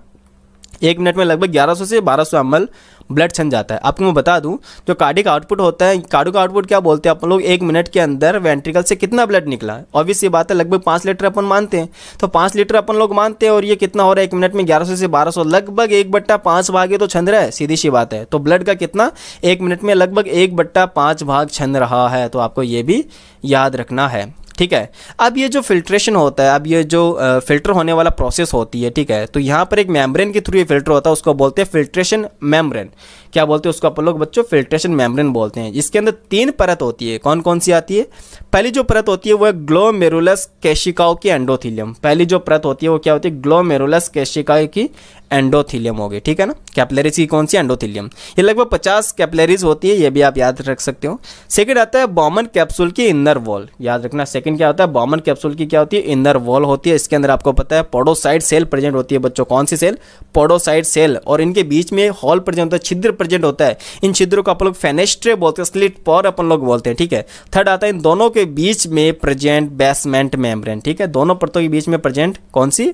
एक मिनट में लगभग 1100 से 1200 सौ ब्लड छन जाता है आपको मैं बता दूं जो कार्डिक आउटपुट होता है कार्डो का आउटपुट क्या बोलते हैं अपन लोग एक मिनट के अंदर वेंट्रिकल से कितना ब्लड निकला है ऑब्वियस ये बात है लगभग पाँच लीटर अपन मानते हैं तो पाँच लीटर अपन लोग मानते हैं और ये कितना हो रहा है एक मिनट में ग्यारह से बारह लगभग एक बट्टा पाँच भागे तो छन रहा है सीधी सी बात है तो ब्लड का कितना एक मिनट में लगभग एक बट्टा पाँच भाग छन रहा है तो आपको ये भी याद रखना है ठीक है अब ये जो फिल्ट्रेशन होता है अब ये जो फिल्टर होने वाला प्रोसेस होती है ठीक है तो यहाँ पर एक मेम्ब्रेन के थ्रू ये फिल्टर होता है उसको बोलते हैं फिल्ट्रेशन मेम्ब्रेन क्या बोलते हैं उसको अपन लोग बच्चों फिल्ट्रेशन मेम्ब्रेन बोलते हैं इसके अंदर तीन परत होती है कौन कौन सी आती है पहली जो परत होती है वो है ग्लोमेरुलस कैशिकाओ की एंडोथीलियम पहली जो परत होती है वो क्या होती है ग्लोमेरुलस कैशिकाओ की एंडोथिलियम होगी ठीक है ना कैपलरीज की कौन सी एंडोथिलियम ये लगभग पचास कैपलरीज होती है ये भी आप याद रख सकते हो सेकेंड आता है बॉमन कैप्सूल की इनर वॉल याद रखना सेकेंड क्या होता है बॉमन कैप्सूल की क्या होती है इनर वॉल होती है इसके अंदर आपको पता है पोडोसाइड सेल प्रेजेंट होती है बच्चों कौन सी सेल पोडोसाइड सेल और इनके बीच में हॉल प्रेजेंट होता है छिद्र प्रेजेंट होता है इन छिद्रों को आप लोग फेनेस्ट्रे बोलते हैं स्लिट पॉर अपन लोग बोलते हैं ठीक है थर्ड आता है इन दोनों के बीच में प्रेजेंट बेसमेंट मेम्ब्रेन ठीक है दोनों परतों के बीच में प्रेजेंट कौन सी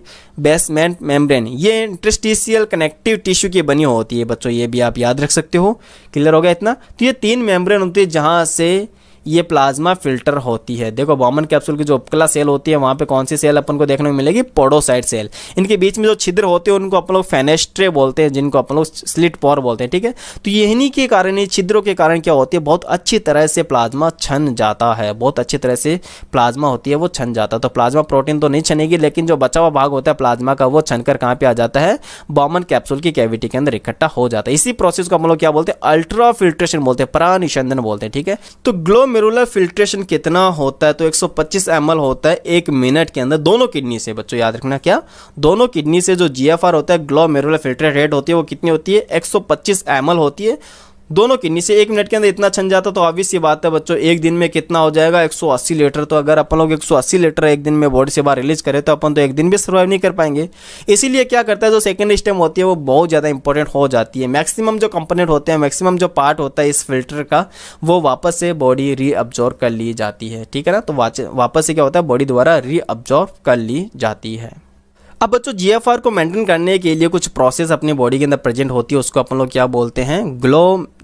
बेसमेंट मेम्ब्रेन ये इंटरेस्टिंग इंटरस्टिशियल कनेक्टिव टिश्यू की बनी होती है बच्चों ये भी आप याद रख सकते हो क्लियर हो गया इतना तो ये तीन मेम्ब्रेन होती है जहाँ से ये प्लाज्मा फिल्टर होती है देखो बॉमन कैप्सूल की जो उपकला सेल होती है वहाँ पे कौन सी सेल अपन को देखने को मिलेगी पोडोसाइड सेल इनके बीच में जो छिद्र होते हैं उनको अपन लोग फेनेस्ट्रे बोलते हैं जिनको अपन लोग स्लिट पॉर बोलते हैं ठीक है तो यही के कारण ये छिद्रों के कारण क्या होती है बहुत अच्छी तरह से प्लाज्मा छन जाता है बहुत अच्छी तरह से प्लाज्मा होती है वो छन जाता है तो प्लाज्मा प्रोटीन तो नहीं छनेगी लेकिन जो बचा हुआ भाग होता है प्लाज्मा का वो छन कहाँ पे आ जाता है बॉमन कैप्सूल की कैविटी के अंदर इकट्ठा हो जाता है इसी प्रोसेस को हम लोग क्या बोलते हैं अल्ट्रा फिल्ट्रेशन बोलते हैं प्राणिशंधन बोलते हैं ठीक है तो ग्लो ग्लोमेरुलर फिल्ट्रेशन कितना होता है तो 125 ml होता है एक मिनट के अंदर दोनों किडनी से बच्चों याद रखना क्या दोनों किडनी से जो जी होता है ग्लो फिल्ट्रेट रेट होती है वो कितनी होती है 125 एमएल होती है दोनों किडनी से एक मिनट के अंदर इतना छन जाता तो ऑब्वियस ये बात है बच्चों एक दिन में कितना हो जाएगा 180 लीटर तो अगर अपन लोग 180 लीटर एक दिन में बॉडी से बाहर रिलीज करें तो अपन तो एक दिन भी सर्वाइव नहीं कर पाएंगे इसीलिए क्या करता है जो सेकेंड स्टेम होती है वो बहुत ज़्यादा इंपॉर्टेंट हो जाती है मैक्सिमम जो कंपोनेंट होते हैं मैक्सिमम जो पार्ट होता है इस फिल्टर का वो वापस से बॉडी रीअब्जॉर्व कर ली जाती है ठीक है ना तो वापस से क्या होता है बॉडी द्वारा रीअब्जॉर्व कर ली जाती है अब बच्चों जी को मेंटेन करने के लिए कुछ प्रोसेस अपनी बॉडी के अंदर प्रेजेंट होती है उसको अपन लोग क्या बोलते हैं ग्लो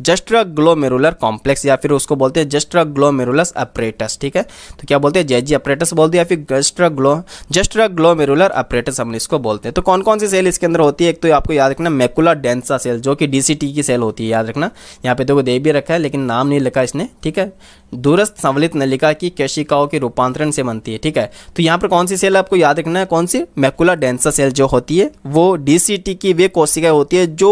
जस्ट्रा ग्लोमेरुलर कॉम्प्लेक्स या फिर उसको बोलते हैं जस्ट्रा ग्लोमेरुलस अपरेटस ठीक है तो क्या बोलते हैं जेजी अपरेटस बोलते हैं या फिर जस्ट्रा ग्लो जस्ट्रा ग्लोमेरुलर अपरेटस हम इसको बोलते हैं तो कौन कौन सी सेल इसके अंदर होती है एक तो आपको याद रखना मेकुला डेंसा सेल जो कि डीसीटी की सेल होती है याद रखना यहाँ पे देखो तो दे भी रखा है लेकिन नाम नहीं लिखा इसने ठीक है दूरस्थ संवलित नलिका की कैशिकाओं के रूपांतरण से बनती है ठीक है तो यहाँ पर कौन सी सेल आपको याद रखना है कौन सी मेकुला कैंसर सेल जो होती है वो डी की वे कोशिकाएँ होती है जो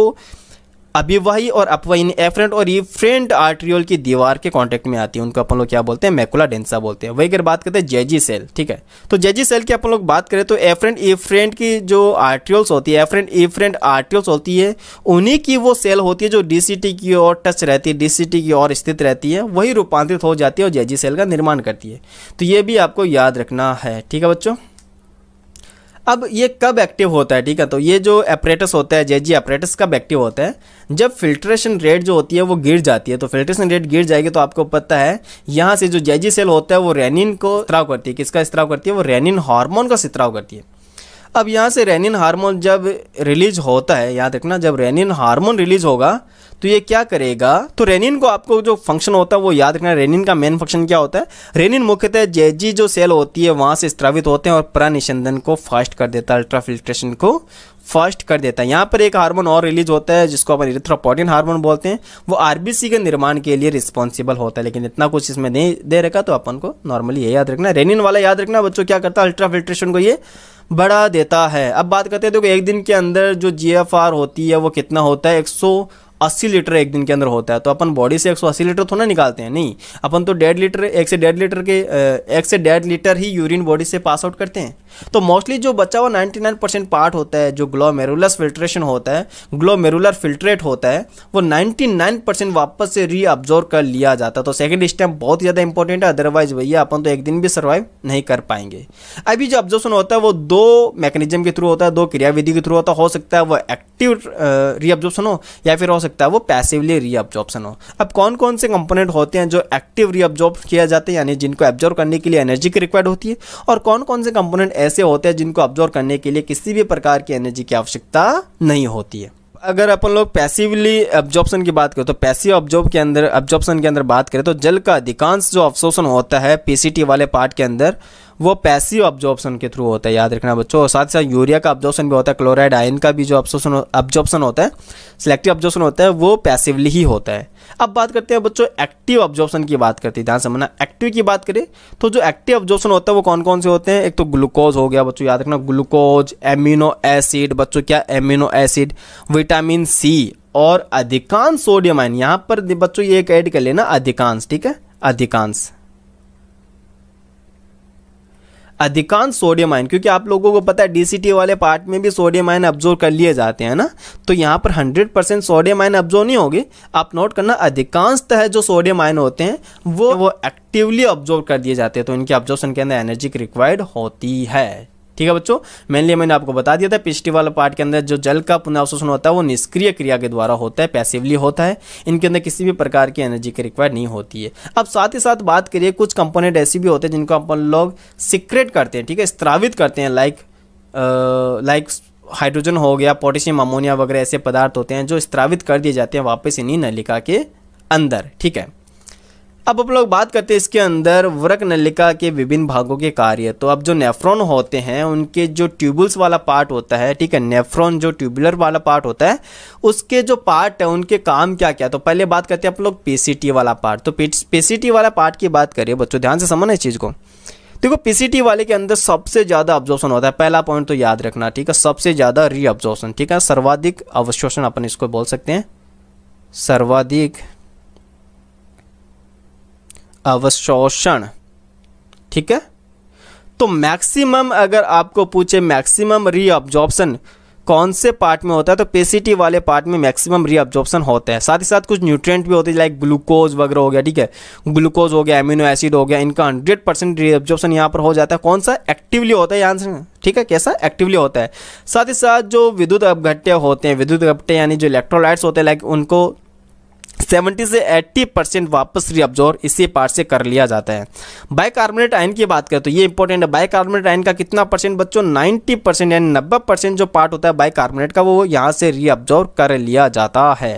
अभिवाही और अपवाही एफ्रेंट और रिफ्रेंट आर्ट्रियोल की दीवार के कांटेक्ट में आती है उनको अपन लोग क्या बोलते हैं मैकुला डेंसा बोलते हैं वही अगर बात करते हैं जेजी सेल ठीक है तो जेजी सेल की अपन लोग बात करें तो एफ्रेंट इफ्रेंट की जो आर्ट्रियोल्स होती है एफ्रेंट इफ्रेंट आर्ट्रियोल्स होती है उन्हीं की वो सेल होती है जो डी की ओर टच रहती है डी की ओर स्थित रहती है वही रूपांतरित हो जाती है और जेजी सेल का निर्माण करती है तो ये भी आपको याद रखना है ठीक है बच्चों अब ये कब एक्टिव होता है ठीक है तो ये जो अपरेटस होता है जेजी अपरेटस कब एक्टिव होता है जब फिल्ट्रेशन रेट जो होती है वो गिर जाती है तो फिल्ट्रेशन रेट गिर जाएगी तो आपको पता है यहाँ से जो जेजी सेल होता है वो रेनिन को स्त्राव करती है किसका स्त्राव करती है वो रेनिन हार्मोन का स्त्राव करती है अब यहाँ से रेनिन हार्मोन जब रिलीज होता है याद रखना जब रेनिन हार्मोन रिलीज होगा तो ये क्या करेगा तो रेनिन को आपको जो फंक्शन होता है वो याद रखना रेनिन का मेन फंक्शन क्या होता है रेनिन मुख्यतः जेजी जो सेल होती है वहाँ से स्त्रावित होते हैं और प्रानिशंदन को फास्ट कर देता है अल्ट्राफिल्ट्रेशन को फास्ट कर देता है यहाँ पर एक हार्मोन और रिलीज होता है जिसको अपन इरिथ्रोपोटिन हार्मोन बोलते हैं वो आरबीसी के निर्माण के लिए रिस्पॉन्सिबल होता है लेकिन इतना कुछ इसमें नहीं दे रखा तो अपन को नॉर्मली ये याद रखना रेनिन वाला याद रखना बच्चों क्या करता है अल्ट्राफिल्ट्रेशन को ये बढ़ा देता है अब बात करते हैं देखो एक दिन के अंदर जो जी होती है वो कितना होता है एक अस्सी लीटर एक दिन के अंदर होता है तो अपन बॉडी से एक सौ अस्सी लीटर थोड़ा निकालते हैं नहीं अपन तो डेढ़ लीटर एक से डेढ़ लीटर के एक से डेढ़ लीटर ही यूरिन बॉडी से पास आउट करते हैं तो मोस्टली जो बचा हुआ 99% परसेंट पार्ट होता है जो ग्लोमेरुलस फिल्ट्रेशन होता है ग्लोमेरुलर फिल्ट्रेट होता है वो 99% परसेंट वापस से रीअब्जॉर्व कर लिया जाता है तो सेकेंड स्टेप बहुत ज़्यादा इंपॉर्टेंट है अदरवाइज भैया अपन तो एक दिन भी सर्वाइव नहीं कर पाएंगे अभी जो ऑब्जॉर्शन होता है वो दो मैकेनिज्म के थ्रू होता है दो क्रियाविधि के थ्रू होता हो सकता है वो एक्टिव रीअब्जॉर्प्शन हो या फिर हो सकता है वो पैसिवली रीअब्जॉर्प्शन हो अब कौन कौन से कंपोनेंट होते हैं जो एक्टिव रीअब्जॉर्ब किया जाते हैं यानी जिनको एब्जॉर्व करने के लिए एनर्जी की रिक्वायर्ड होती है और कौन कौन से कंपोनेंट ऐसे होते हैं जिनको ऑब्जॉर्व करने के लिए किसी भी प्रकार की एनर्जी की आवश्यकता नहीं होती है अगर अपन लोग पैसिवली ऑब्जॉर्प्शन की बात करें तो पैसिव ऑब्जॉर्ब के अंदर ऑब्जॉर्प्शन के अंदर बात करें तो जल का अधिकांश जो अवशोषण होता है पीसीटी वाले पार्ट के अंदर वो पैसिव ऑब्जॉर्प्शन के थ्रू होता है याद रखना बच्चों और साथ ही साथ यूरिया का ऑब्जॉर्प्शन भी होता है क्लोराइड आयन का भी जो ऑब्जॉर्प्शन ऑब्जॉर्प्शन होता है सिलेक्टिव ऑब्जॉर्प्शन होता है वो पैसिवली ही होता है अब बात करते हैं बच्चों एक्टिव ऑब्जॉर्प्शन की बात करते हैं ध्यान समझना एक्टिव की बात करें तो जो एक्टिव ऑब्जॉर्प्शन होता है वो कौन कौन से होते हैं एक तो ग्लूकोज हो गया बच्चों याद रखना ग्लूकोज एमिनो एसिड बच्चों क्या एमिनो एसिड विटामिन सी और अधिकांश सोडियम आयन यहाँ पर बच्चों ये एक ऐड कर लेना अधिकांश ठीक है अधिकांश अधिकांश सोडियम आयन क्योंकि आप लोगों को पता है डीसीटी वाले पार्ट में भी सोडियम आयन अब्जोर्व कर लिए जाते हैं ना तो यहाँ पर 100 परसेंट सोडियम आयन अब्जोर्व नहीं होगी आप नोट करना अधिकांशतः जो सोडियम आयन होते हैं वो वो एक्टिवली ऑब्जॉर्व कर दिए जाते हैं तो इनकी ऑब्जॉर्वेशन के अंदर एनर्जी रिक्वायर्ड होती है ठीक है बच्चों मेनली मैंने आपको बता दिया था पिछटी वाला पार्ट के अंदर जो जल का पुनर्वशोषण होता है वो निष्क्रिय क्रिया के द्वारा होता है पैसिवली होता है इनके अंदर किसी भी प्रकार की एनर्जी की रिक्वायर नहीं होती है अब साथ ही साथ बात करिए कुछ कंपोनेंट ऐसे भी होते हैं जिनको अपन लोग सिक्रेट करते हैं ठीक है स्त्रावित करते हैं लाइक लाइक हाइड्रोजन हो गया पोटेशियम अमोनिया वगैरह ऐसे पदार्थ होते हैं जो स्त्रावित कर दिए जाते हैं वापस इन्हीं नलिका के अंदर ठीक है अब आप लोग बात करते हैं इसके अंदर वृक नलिका के विभिन्न भागों के कार्य तो अब जो नेफ्रॉन होते हैं उनके जो ट्यूबुल्स वाला पार्ट होता है ठीक है नेफ्रॉन जो ट्यूबुलर वाला पार्ट होता है उसके जो पार्ट है उनके काम क्या क्या तो पहले बात करते हैं आप लोग पीसीटी वाला पार्ट तो पीसीटी वाला पार्ट की बात करिए बच्चों ध्यान से समझना इस चीज़ को देखो पीसीटी वाले के अंदर सबसे ज़्यादा ऑब्जॉर्शन होता है पहला पॉइंट तो याद रखना ठीक है सबसे ज़्यादा री ठीक है सर्वाधिक अवशोषण अपन इसको बोल सकते हैं सर्वाधिक अवशोषण ठीक है तो मैक्सिमम अगर आपको पूछे मैक्सिमम रीअब्जॉर्प्शन कौन से पार्ट में होता है तो पेसिटी वाले पार्ट में मैक्सिमम रीअब्जॉर्प्शन होते हैं साथ ही साथ कुछ न्यूट्रिएंट भी होते हैं लाइक ग्लूकोज वगैरह हो गया ठीक है ग्लूकोज हो गया एमिनो एसिड हो गया इनका हंड्रेड परसेंट रीअब्जॉर्प्शन यहाँ पर हो जाता है कौन सा एक्टिवली होता है यहाँ से ठीक है कैसा एक्टिवली होता है साथ ही साथ जो विद्युत अपघट्य होते हैं विद्युत अपघट्य यानी जो इलेक्ट्रोलाइट्स होते हैं लाइक उनको सेवेंटी से एट्टी परसेंट वापस रिअब्जॉर्व इसी पार्ट से कर लिया जाता है बाइकार्बोनेट आयन की बात करें तो ये इंपॉर्टेंट है बाइकार्बोनेट आयन का कितना परसेंट बच्चों नाइन्टी परसेंट यानी नब्बे परसेंट जो पार्ट होता है बाइकार्बोनेट का वो यहाँ से रिअब्जॉर्व कर लिया जाता है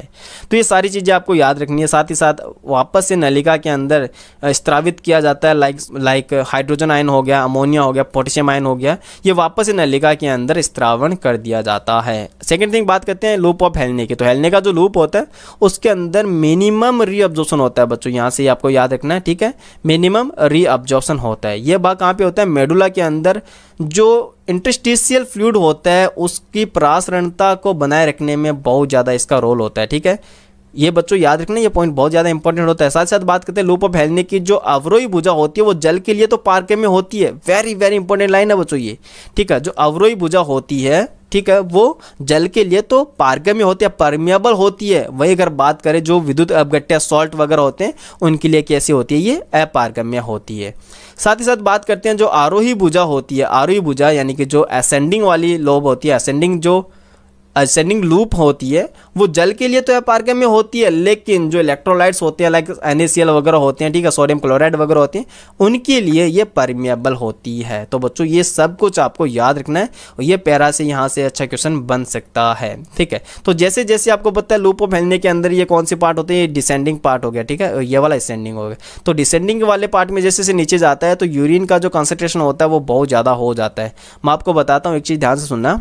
तो ये सारी चीज़ें आपको याद रखनी है साथ ही साथ वापस से नलिका के अंदर स्त्रावित किया जाता है लाइक लाइक हाइड्रोजन आयन हो गया अमोनिया हो गया पोटेशियम आयन हो गया ये वापस से नलिका के अंदर स्त्रावण कर दिया जाता है सेकेंड थिंग बात करते हैं लूप ऑफ हेलने की तो हेलने का जो लूप होता है उसके अंदर मिनिमम रीअब्जॉर्प्शन होता है बच्चों यहाँ से आपको याद रखना है ठीक है मिनिमम रीअब्जॉर्प्शन होता है ये बात कहाँ पे होता है मेडुला के अंदर जो इंटरस्टिशियल फ्लूड होता है उसकी प्रासरणता को बनाए रखने में बहुत ज़्यादा इसका रोल होता है ठीक है ये बच्चों याद रखना ये पॉइंट बहुत ज़्यादा इंपॉर्टेंट होता है साथ साथ बात करते हैं लूप फैलने की जो अवरोही भुजा होती है वो जल के लिए तो पार्के में होती है वेरी वेरी इंपॉर्टेंट लाइन है बच्चों ये ठीक है जो अवरोही भुजा होती है ठीक है वो जल के लिए तो पार्क में होती है परमियाबल होती है वही अगर बात करें जो विद्युत अपगट्या सॉल्ट वगैरह होते हैं उनके लिए कैसी होती है ये अपारगम्य होती है साथ ही साथ बात करते हैं जो आरोही भुजा होती है आरोही भुजा यानी कि जो असेंडिंग वाली लोब होती है असेंडिंग जो असेंडिंग लूप होती है वो जल के लिए तो एपार्के में होती है लेकिन जो इलेक्ट्रोलाइट्स होते हैं लाइक एन वगैरह होते हैं ठीक है सोडियम क्लोराइड वगैरह होते हैं उनके लिए ये परमिएबल होती है तो बच्चों ये सब कुछ आपको याद रखना है और ये पैरा से यहाँ से अच्छा क्वेश्चन बन सकता है ठीक है तो जैसे जैसे आपको पता है लूप ऑफ हेलने के अंदर ये कौन से पार्ट होते हैं ये डिसेंडिंग पार्ट हो गया ठीक है ये वाला असेंडिंग हो गया तो डिसेंडिंग वाले पार्ट में जैसे जैसे नीचे जाता है तो यूरिन का जो कंसेंट्रेशन होता है वो बहुत ज़्यादा हो जाता है मैं आपको बताता हूँ एक चीज़ ध्यान से सुनना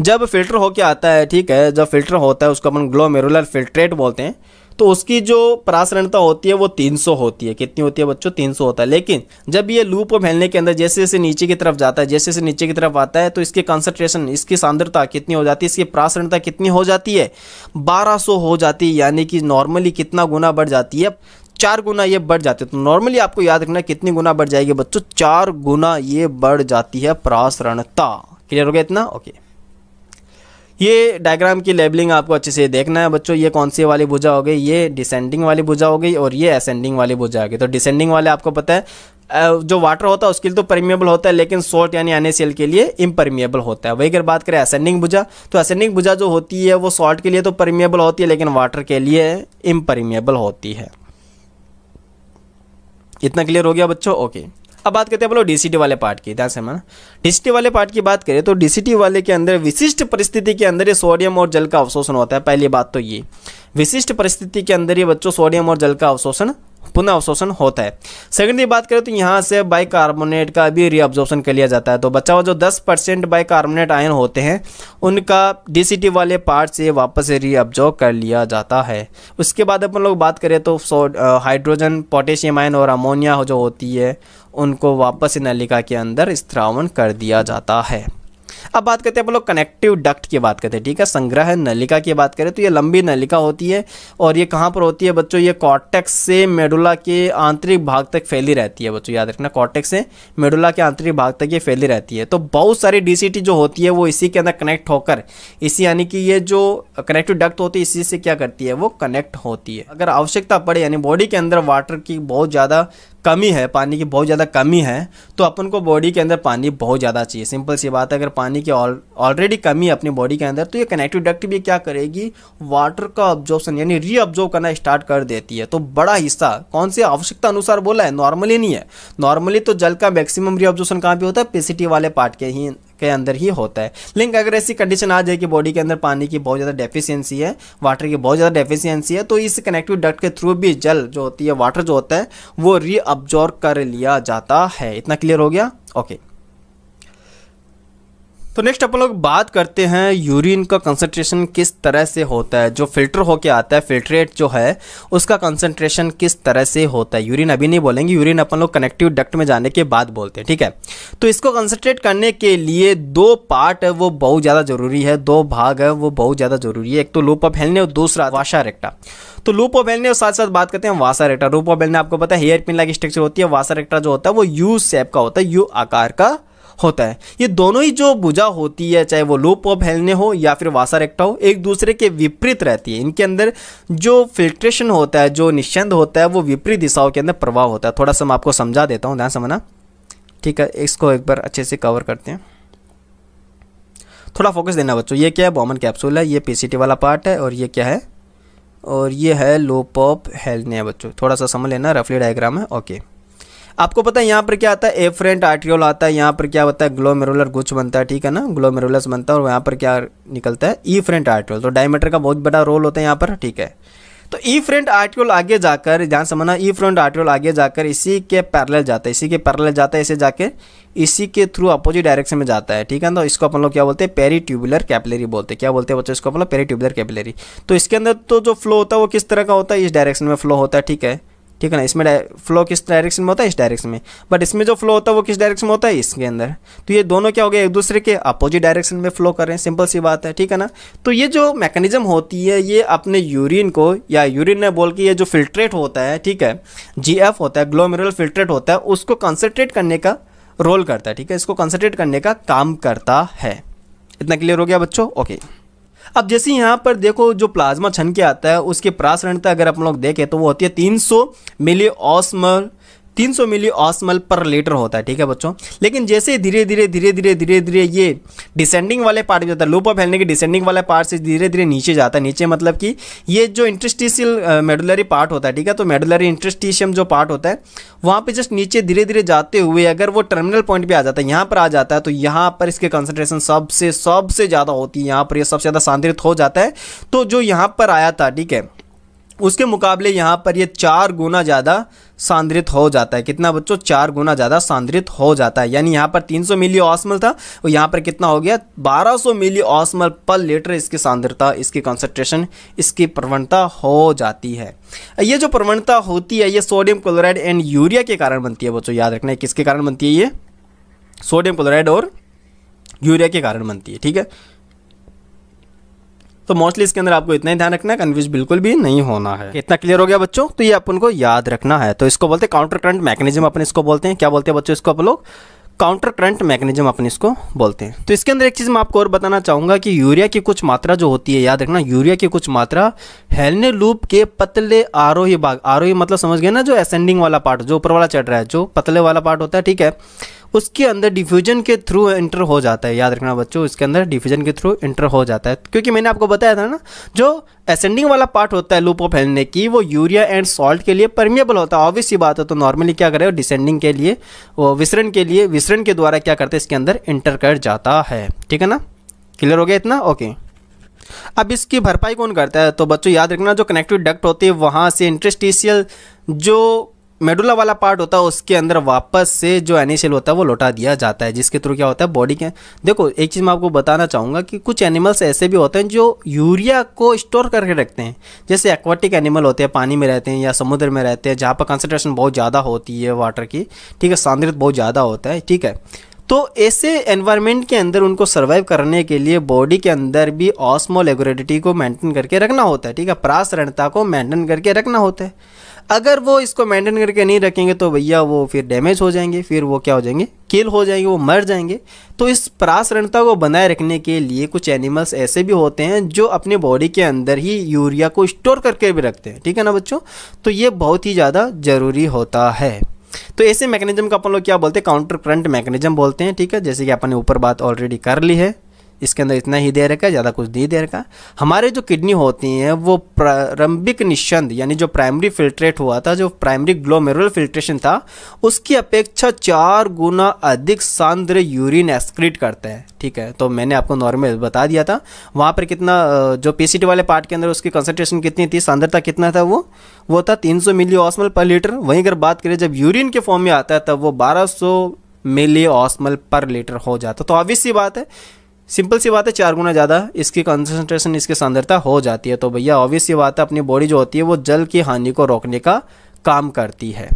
जब फिल्टर होके आता है ठीक है जब फिल्टर होता है उसको अपन ग्लोमेरुलर फिल्ट्रेट बोलते हैं तो उसकी जो परासरणता होती है वो 300 होती है कितनी होती है बच्चों 300 होता है लेकिन जब ये लूप फैलने के अंदर जैसे जैसे नीचे की तरफ जाता है जैसे जैसे नीचे की तरफ आता है तो इसकी कंसंट्रेशन इसकी सांद्रता कितनी हो जाती है इसकी परासरणता कितनी हो जाती है 1200 हो जाती है यानी कि नॉर्मली कितना गुना बढ़ जाती है चार गुना ये बढ़ जाती है तो नॉर्मली आपको याद रखना कितनी गुना बढ़ जाएगी बच्चों चार गुना ये बढ़ जाती है परासरणता क्लियर हो गया इतना ओके ये डायग्राम की लेबलिंग आपको अच्छे से देखना है बच्चों ये कौन सी वाली भुजा हो गई ये डिसेंडिंग वाली भुजा हो गई और ये असेंडिंग वाली भुजा हो गई तो डिसेंडिंग वाले आपको पता है जो वाटर होता है उसके लिए तो परमिएबल होता है लेकिन सोल्ट यानी एन के लिए इम्परमिएबल होता है वही अगर बात करें असेंडिंग भुजा तो असेंडिंग भुजा जो होती है वो सॉल्ट के लिए तो परमिएबल होती है लेकिन वाटर के लिए इम्परमिएबल होती है इतना क्लियर हो गया बच्चों ओके अब बात करते हैं बोलो डीसीटी वाले पार्ट की ध्यान से मैं डीसीटी वाले पार्ट की बात करें तो डीसीटी वाले के अंदर विशिष्ट परिस्थिति के अंदर ये सोडियम और जल का अवशोषण होता है पहली बात तो ये विशिष्ट परिस्थिति के अंदर ये बच्चों सोडियम और जल का अवशोषण पुनः अवशोषण होता है सेकेंडली बात करें तो यहाँ से बाइकार्बोनेट का भी रीअब्जॉर्प्शन कर लिया जाता है तो बच्चा जो दस परसेंट बाइकार्बोनेट आयन होते हैं उनका डी वाले पार्ट से वापस रीअब्जॉर्व कर लिया जाता है उसके बाद अपन लोग बात करें तो हाइड्रोजन पोटेशियम आयन और अमोनिया जो होती है उनको वापस नलिका के अंदर स्त्रावण कर दिया जाता है अब बात करते हैं आप लोग कनेक्टिव डक्ट की बात करते हैं ठीक है संग्रह नलिका की बात करें तो ये लंबी नलिका होती है और ये कहाँ पर होती है बच्चों ये कॉटेक्स से मेडुला के आंतरिक भाग तक फैली रहती है बच्चों याद रखना कॉटेक्स से मेडुला के आंतरिक भाग तक ये फैली रहती है तो बहुत सारी डी जो होती है वो इसी के अंदर कनेक्ट होकर इसी यानी कि ये जो कनेक्टिव डक्ट होती है इसी से क्या करती है वो कनेक्ट होती है अगर आवश्यकता पड़े यानी बॉडी के अंदर वाटर की बहुत ज़्यादा कमी है पानी की बहुत ज़्यादा कमी है तो अपन को बॉडी के अंदर पानी बहुत ज़्यादा चाहिए सिंपल सी बात है अगर पानी की ऑलरेडी कमी है अपनी बॉडी के अंदर तो ये कनेक्टिव डक्ट भी क्या करेगी वाटर का ऑब्जॉर्बन यानी री ऑब्जॉर्व करना स्टार्ट कर देती है तो बड़ा हिस्सा कौन से आवश्यकता अनुसार बोला है नॉर्मली नहीं है नॉर्मली तो जल का मैक्सिमम री ऑब्जॉर्बन कहाँ पर होता है पी वाले पार्ट के ही के अंदर ही होता है लिंक अगर ऐसी कंडीशन आ जाए कि बॉडी के अंदर पानी की बहुत ज़्यादा डेफिशिएंसी है वाटर की बहुत ज़्यादा डेफिशिएंसी है तो इस कनेक्टिव डक्ट के थ्रू भी जल जो होती है वाटर जो होता है वो रीअब्जॉर्ब कर लिया जाता है इतना क्लियर हो गया ओके okay. तो नेक्स्ट अपन लोग बात करते हैं यूरिन का कंसनट्रेशन किस तरह से होता है जो फिल्टर होके आता है फिल्ट्रेट जो है उसका कंसनट्रेशन किस तरह से होता है यूरिन अभी नहीं बोलेंगे यूरिन अपन लोग कनेक्टिव डक्ट में जाने के बाद बोलते हैं ठीक है तो इसको कंसनट्रेट करने के लिए दो पार्ट है वो बहुत ज़्यादा ज़रूरी है दो भाग है वो बहुत ज़्यादा ज़रूरी है एक तो लूप ऑफ हेलने और दूसरा वाशा रेक्टा तो लूप ऑफ हेलने और साथ साथ बात करते हैं वासा रेक्टा लूप ऑफ हेलने आपको पता है हेयर पिन लाइक स्ट्रक्चर होती है वासा रेक्टा जो होता है वो यू सेप का होता है यू आकार का होता है ये दोनों ही जो भुजा होती है चाहे वो लूप ऑफ हेलने हो या फिर वासा रेक्टा हो एक दूसरे के विपरीत रहती है इनके अंदर जो फिल्ट्रेशन होता है जो निश्चंद होता है वो विपरीत दिशाओं के अंदर प्रभाव होता है थोड़ा सा मैं आपको समझा देता हूँ ध्यान समझना ठीक है इसको एक बार अच्छे से कवर करते हैं थोड़ा फोकस देना बच्चों ये क्या है बॉमन कैप्सूल है ये पीसीटी वाला पार्ट है और ये क्या है और ये है लो पॉप हेलने है बच्चों थोड़ा सा समझ लेना रफली डायग्राम है ओके आपको पता है यहाँ पर क्या आता है एफरेंट आर्टियोल आता है यहाँ पर क्या होता है ग्लोमेरुलर गुच्छ बनता है ठीक है ना ग्लोमेरुलस बनता है और यहाँ पर क्या निकलता है ई फ्रेंट आर्टियोल तो डायमीटर का बहुत बड़ा रोल होता है यहाँ पर ठीक है तो ई फ्रेंट आर्टियोल आगे जाकर जहाँ समझना ई फ्रेंट आर्टियोल आगे जाकर इसी के पैरल जाता है इसी के पैरल जाता है इसे जाके इसी के थ्रू अपोजिट डायरेक्शन में जाता है ठीक है ना तो इसको अपन लोग क्या बोलते हैं पेरी ट्यूबुलर कैपिलरी बोलते हैं क्या बोलते हैं बच्चों इसको अपन लोग पेरी ट्यूबुलर कैपिलरी तो इसके अंदर तो जो फ्लो होता है वो किस तरह का होता है इस डायरेक्शन में फ्लो होता है ठीक है ठीक है ना इसमें फ्लो किस डायरेक्शन में होता है इस डायरेक्शन में बट इसमें जो फ्लो होता है वो किस डायरेक्शन में होता है इसके अंदर तो ये दोनों क्या हो गया एक दूसरे के अपोजिट डायरेक्शन में फ्लो कर रहे हैं सिंपल सी बात है ठीक है ना तो ये जो मैकेनिज्म होती है ये अपने यूरिन को या यूरिन ने बोल के ये जो फिल्ट्रेट होता है ठीक है जी होता है ग्लोमेरल फिल्ट्रेट होता है उसको कंसनट्रेट करने का रोल करता है ठीक है इसको कंसनट्रेट करने का काम करता है इतना क्लियर हो गया बच्चों ओके अब जैसे यहाँ पर देखो जो प्लाज्मा छन के आता है उसकी प्रासरणता अगर आप लोग देखें तो वो होती है तीन सौ मिली ऑस्मर 300 मिली ऑसमल पर लीटर होता है ठीक है बच्चों लेकिन जैसे धीरे धीरे धीरे धीरे धीरे धीरे ये डिसेंडिंग वाले पार्ट में जाता है लूप ऑफ हेलने के डिसेंडिंग वाले पार्ट से धीरे धीरे नीचे जाता है नीचे मतलब कि ये जो इंटरस्टिशियल मेडुलरी पार्ट होता है ठीक है तो मेडुलरी इंटरस्टिशियम जो पार्ट होता है वहाँ पर जस्ट नीचे धीरे धीरे जाते हुए अगर वो टर्मिनल पॉइंट पर आ जाता है यहाँ पर आ जाता है तो यहाँ पर इसके कंसनट्रेशन सबसे सबसे ज़्यादा होती है यहाँ पर यह सबसे ज़्यादा सांद्रित हो जाता है तो जो यहाँ पर आया था ठीक है उसके मुकाबले यहाँ पर ये चार गुना ज़्यादा सांद्रित हो जाता है कितना बच्चों चार गुना ज़्यादा सांद्रित हो जाता है यानी यहाँ पर 300 मिली ऑसमल था और यहाँ पर कितना हो गया 1200 मिली ऑसमल पर लीटर इसकी सांद्रता इसकी कॉन्सेंट्रेशन इसकी प्रवणता हो जाती है ये जो प्रवणता होती है ये सोडियम क्लोराइड एंड यूरिया के कारण बनती है बच्चों याद रखना है किसके कारण बनती है ये सोडियम क्लोराइड और यूरिया के कारण बनती है ठीक है तो मोस्टली इसके अंदर आपको इतना ही ध्यान रखना है कन्फ्यूज बिल्कुल भी नहीं होना है इतना क्लियर हो गया बच्चों तो ये अपन को याद रखना है तो इसको बोलते हैं काउंटर करंट मैकेनिज्म अपन इसको बोलते हैं क्या बोलते हैं बच्चों इसको आप लोग काउंटर करंट मैकेनिज्म अपन इसको बोलते हैं तो इसके अंदर एक चीज़ मैं आपको और बताना चाहूँगा कि यूरिया की कुछ मात्रा जो होती है याद रखना यूरिया की कुछ मात्रा हेलने लूप के पतले आरोही भाग आरोही मतलब समझ गए ना जो असेंडिंग वाला पार्ट जो ऊपर वाला चढ़ रहा है जो पतले वाला पार्ट होता है ठीक है उसके अंदर डिफ्यूजन के थ्रू एंटर हो जाता है याद रखना बच्चों इसके अंदर डिफ्यूजन के थ्रू एंटर हो जाता है क्योंकि मैंने आपको बताया था ना जो असेंडिंग वाला पार्ट होता है लूप ऑफ हेलने की वो यूरिया एंड सॉल्ट के लिए परमिएबल होता है ऑब्वियस ही बात है तो नॉर्मली क्या करे डिसेंडिंग के लिए वो विसरण के लिए विसरण के द्वारा क्या करते हैं इसके अंदर एंटर कर जाता है ठीक है ना क्लियर हो गया इतना ओके अब इसकी भरपाई कौन करता है तो बच्चों याद रखना जो कनेक्टिव डक्ट होती है वहाँ से इंटरस्टिशियल जो मेडुला वाला पार्ट होता है उसके अंदर वापस से जो एनिशियल होता है वो लौटा दिया जाता है जिसके थ्रू क्या होता है बॉडी के देखो एक चीज़ मैं आपको बताना चाहूँगा कि कुछ एनिमल्स ऐसे भी होते हैं जो यूरिया को स्टोर करके रखते हैं जैसे एक्वाटिक एनिमल होते हैं पानी में रहते हैं या समुद्र में रहते हैं जहाँ पर कंसनट्रेशन बहुत ज़्यादा होती है वाटर की ठीक है सांद्रित बहुत ज़्यादा होता है ठीक है तो ऐसे एनवायरनमेंट के अंदर उनको सर्वाइव करने के लिए बॉडी के अंदर भी ऑस्मोलेगोरेडिटी को मेंटेन करके रखना होता है ठीक है प्रासरणता को मेंटेन करके रखना होता है अगर वो इसको मेंटेन करके नहीं रखेंगे तो भैया वो फिर डैमेज हो जाएंगे फिर वो क्या हो जाएंगे किल हो जाएंगे वो मर जाएंगे तो इस परासरणता को बनाए रखने के लिए कुछ एनिमल्स ऐसे भी होते हैं जो अपने बॉडी के अंदर ही यूरिया को स्टोर करके भी रखते हैं ठीक है ना बच्चों तो ये बहुत ही ज़्यादा ज़रूरी होता है तो ऐसे मैकेनिज्म का अपन लोग क्या बोलते हैं काउंटर करंट मैकेनिज्म बोलते हैं ठीक है जैसे कि अपन ने ऊपर बात ऑलरेडी कर ली है इसके अंदर इतना ही दे रखा है ज़्यादा कुछ नहीं दे रखा है हमारे जो किडनी होती हैं वो प्रारंभिक निश्चंद यानी जो प्राइमरी फिल्ट्रेट हुआ था जो प्राइमरी ग्लोमेरुलर फिल्ट्रेशन था उसकी अपेक्षा चार गुना अधिक सांद्र यूरिन एक्सक्रीट करते हैं ठीक है तो मैंने आपको नॉर्मल बता दिया था वहाँ पर कितना जो पी वाले पार्ट के अंदर उसकी कंसनट्रेशन कितनी थी सांद्रता कितना था वो वो था तीन मिली ऑस्मल पर लीटर वहीं अगर बात करें जब यूरिन के फॉर्म में आता है तब वो बारह मिली ऑसमल पर लीटर हो जाता तो ऑब्वियस ही बात है सिंपल सी बात है चार गुना ज़्यादा इसकी कंसनट्रेशन इसकी सांद्रता हो जाती है तो भैया ऑब्वियस ये बात है अपनी बॉडी जो होती है वो जल की हानि को रोकने का काम करती है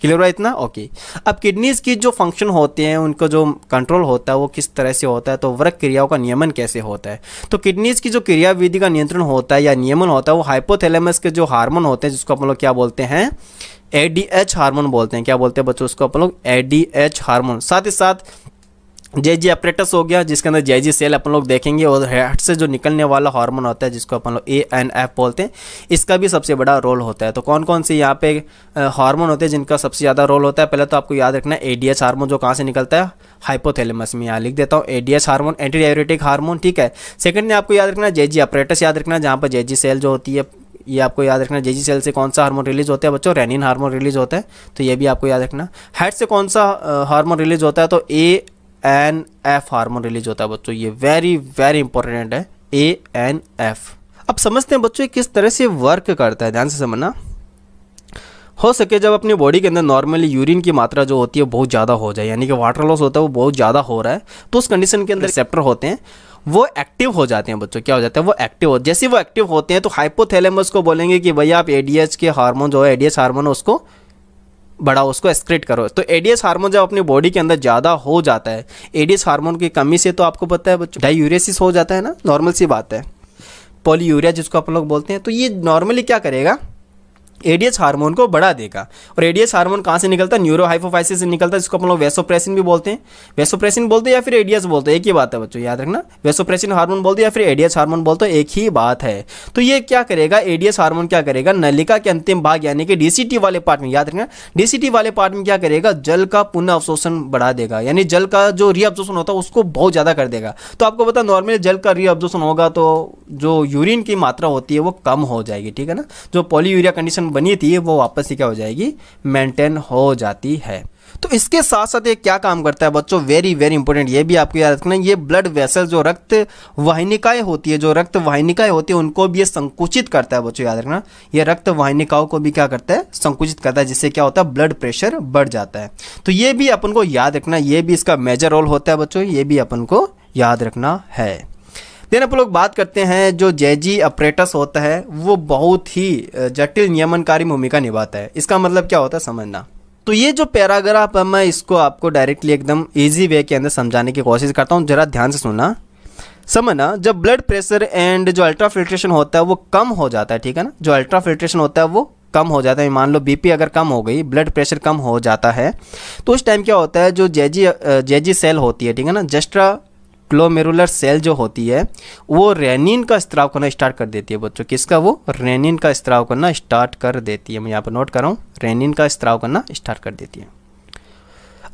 क्लियर हुआ इतना ओके अब किडनीज की जो फंक्शन होते हैं उनका जो कंट्रोल होता है वो किस तरह से होता है तो व्रक क्रियाओं का नियमन कैसे होता है तो किडनीज की जो क्रिया विधि का नियंत्रण होता है या नियमन होता है वो हाइपोथैलेमस के जो हार्मोन होते हैं जिसको अपन लोग क्या बोलते हैं ए एच हार्मोन बोलते हैं क्या बोलते हैं बच्चों उसको अपन लोग ए डी एच हार्मोन साथ ही साथ जे जी अपरेटस हो गया जिसके अंदर जे जी सेल अपन लोग देखेंगे और हेड से जो निकलने वाला हार्मोन होता है जिसको अपन लोग ए एन एफ बोलते हैं इसका भी सबसे बड़ा रोल होता है तो कौन कौन से यहाँ पे हार्मोन होते हैं जिनका सबसे ज़्यादा रोल होता है पहले तो आपको याद रखना है ए डी एस हार्मोन जो कहाँ से निकलता है हाइपोथेलेमस में यहाँ लिख देता हूँ A D H hormone anti diuretic hormone ठीक है सेकंड में आपको याद रखना है जे जी अपरेटस याद रखना जहाँ पर जे जी सेल जो होती है ये आपको याद रखना जेजी सेल से कौन सा हार्मोन रिलीज होता है बच्चों रेनिन हार्मोन रिलीज होता है तो ये भी आपको याद रखना हेड से कौन सा हार्मोन रिलीज होता है तो A N F hormone release होता है बच्चों ये वेरी वेरी इंपॉर्टेंट है ए एन एफ अब समझते हैं बच्चों किस तरह से वर्क करता है ध्यान से समझना हो सके जब अपनी बॉडी के अंदर नॉर्मली यूरिन की मात्रा जो होती है बहुत ज़्यादा हो जाए यानी कि वाटर लॉस होता है वो बहुत ज़्यादा हो रहा है तो उस कंडीशन के अंदर सेप्टर होते हैं वो एक्टिव हो जाते हैं बच्चों क्या हो जाता है वो एक्टिव हो जैसे वो एक्टिव होते हैं तो हाइपोथैलेमस को बोलेंगे कि भैया आप एडीएच के हार्मोन जो है एडीएच हार्मोन उसको बढ़ाओ उसको एक्सक्रेट करो तो एडीएस हार्मोन जब अपनी बॉडी के अंदर ज़्यादा हो जाता है एडीएस हार्मोन की कमी से तो आपको पता है बच्चों डाईयूरेसिस हो जाता है ना नॉर्मल सी बात है पोलियूरिया जिसको आप लोग बोलते हैं तो ये नॉर्मली क्या करेगा एडीएस हार्मोन को बढ़ा देगा और एडीएस हार्मोन कहाँ से निकलता है न्यूरोहाइपोफाइसिस से निकलता है जिसको अपन लोग वेसोप्रेसिन भी बोलते हैं वेसोप्रेसिन बोलते हैं या फिर एडीएस बोलते हैं एक ही बात है बच्चों याद रखना वेसोप्रेसिन हार्मोन बोलते हैं या फिर एडीएस हार्मोन बोलते हैं एक ही बात है तो ये क्या करेगा एडीएस हार्मोन क्या करेगा नलिका के अंतिम भाग यानी कि डीसीटी वाले पार्ट में याद रखना डीसीटी वाले पार्ट में क्या करेगा जल का पुनः अवशोषण बढ़ा देगा यानी जल का जो रीअब्जोशन होता है उसको बहुत ज़्यादा कर देगा तो आपको पता नॉर्मली जल का रीअब्जोशन होगा तो जो यूरिन की मात्रा होती है वो कम हो जाएगी ठीक है ना जो पॉली कंडीशन में बनी थी वो वापस से क्या हो जाएगी मेंटेन हो जाती है तो इसके साथ साथ ये क्या काम करता है बच्चों वेरी वेरी इंपॉर्टेंट ये भी आपको याद रखना ये ब्लड वेसल जो रक्त वाहिनिकाएं होती है जो रक्त वाहिनिकाएं होती है उनको भी ये संकुचित करता है बच्चों याद रखना ये रक्त वाहिनिकाओं को भी क्या करता है संकुचित करता है जिससे क्या होता है ब्लड प्रेशर बढ़ जाता है तो ये भी अपन को याद रखना ये भी इसका मेजर रोल होता है बच्चों ये भी अपन को याद रखना है देन आप लोग बात करते हैं जो जी अप्रेटस होता है वो बहुत ही जटिल नियमनकारी भूमिका निभाता है इसका मतलब क्या होता है समझना तो ये जो पैराग्राफ है मैं इसको आपको डायरेक्टली एकदम इजी वे के अंदर समझाने की कोशिश करता हूँ ज़रा ध्यान से सुनना समझना जब ब्लड प्रेशर एंड जो अल्ट्रा फिल्ट्रेशन होता है वो कम हो जाता है ठीक है ना जो अल्ट्रा फिल्ट्रेशन होता है वो कम हो जाता है मान लो बीपी अगर कम हो गई ब्लड प्रेशर कम हो जाता है तो उस टाइम क्या होता है जो जेजी जेजी सेल होती है ठीक है ना जस्ट्रा ग्लोमेरुलर सेल जो होती है वो रेनिन का स्त्राव करना स्टार्ट कर देती है बच्चों किसका वो रेनिन का स्त्राव करना स्टार्ट कर देती है मैं यहाँ पर नोट कर रहा हूँ रेनिन का स्त्राव करना स्टार्ट कर देती है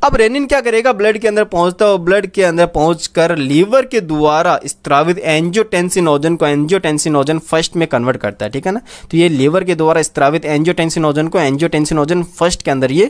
अब रेनिन क्या करेगा ब्लड के अंदर पहुंचता है ब्लड के अंदर पहुंचकर लीवर के द्वारा स्त्रावित एंजियोटेंसिनोजन को एंजियोटेंसिनोजन फर्स्ट में कन्वर्ट करता है ठीक है ना तो ये लीवर के द्वारा स्त्रावित एंजियोटेंसिनोजन को एंजियोटेंसिनोजन फर्स्ट के अंदर ये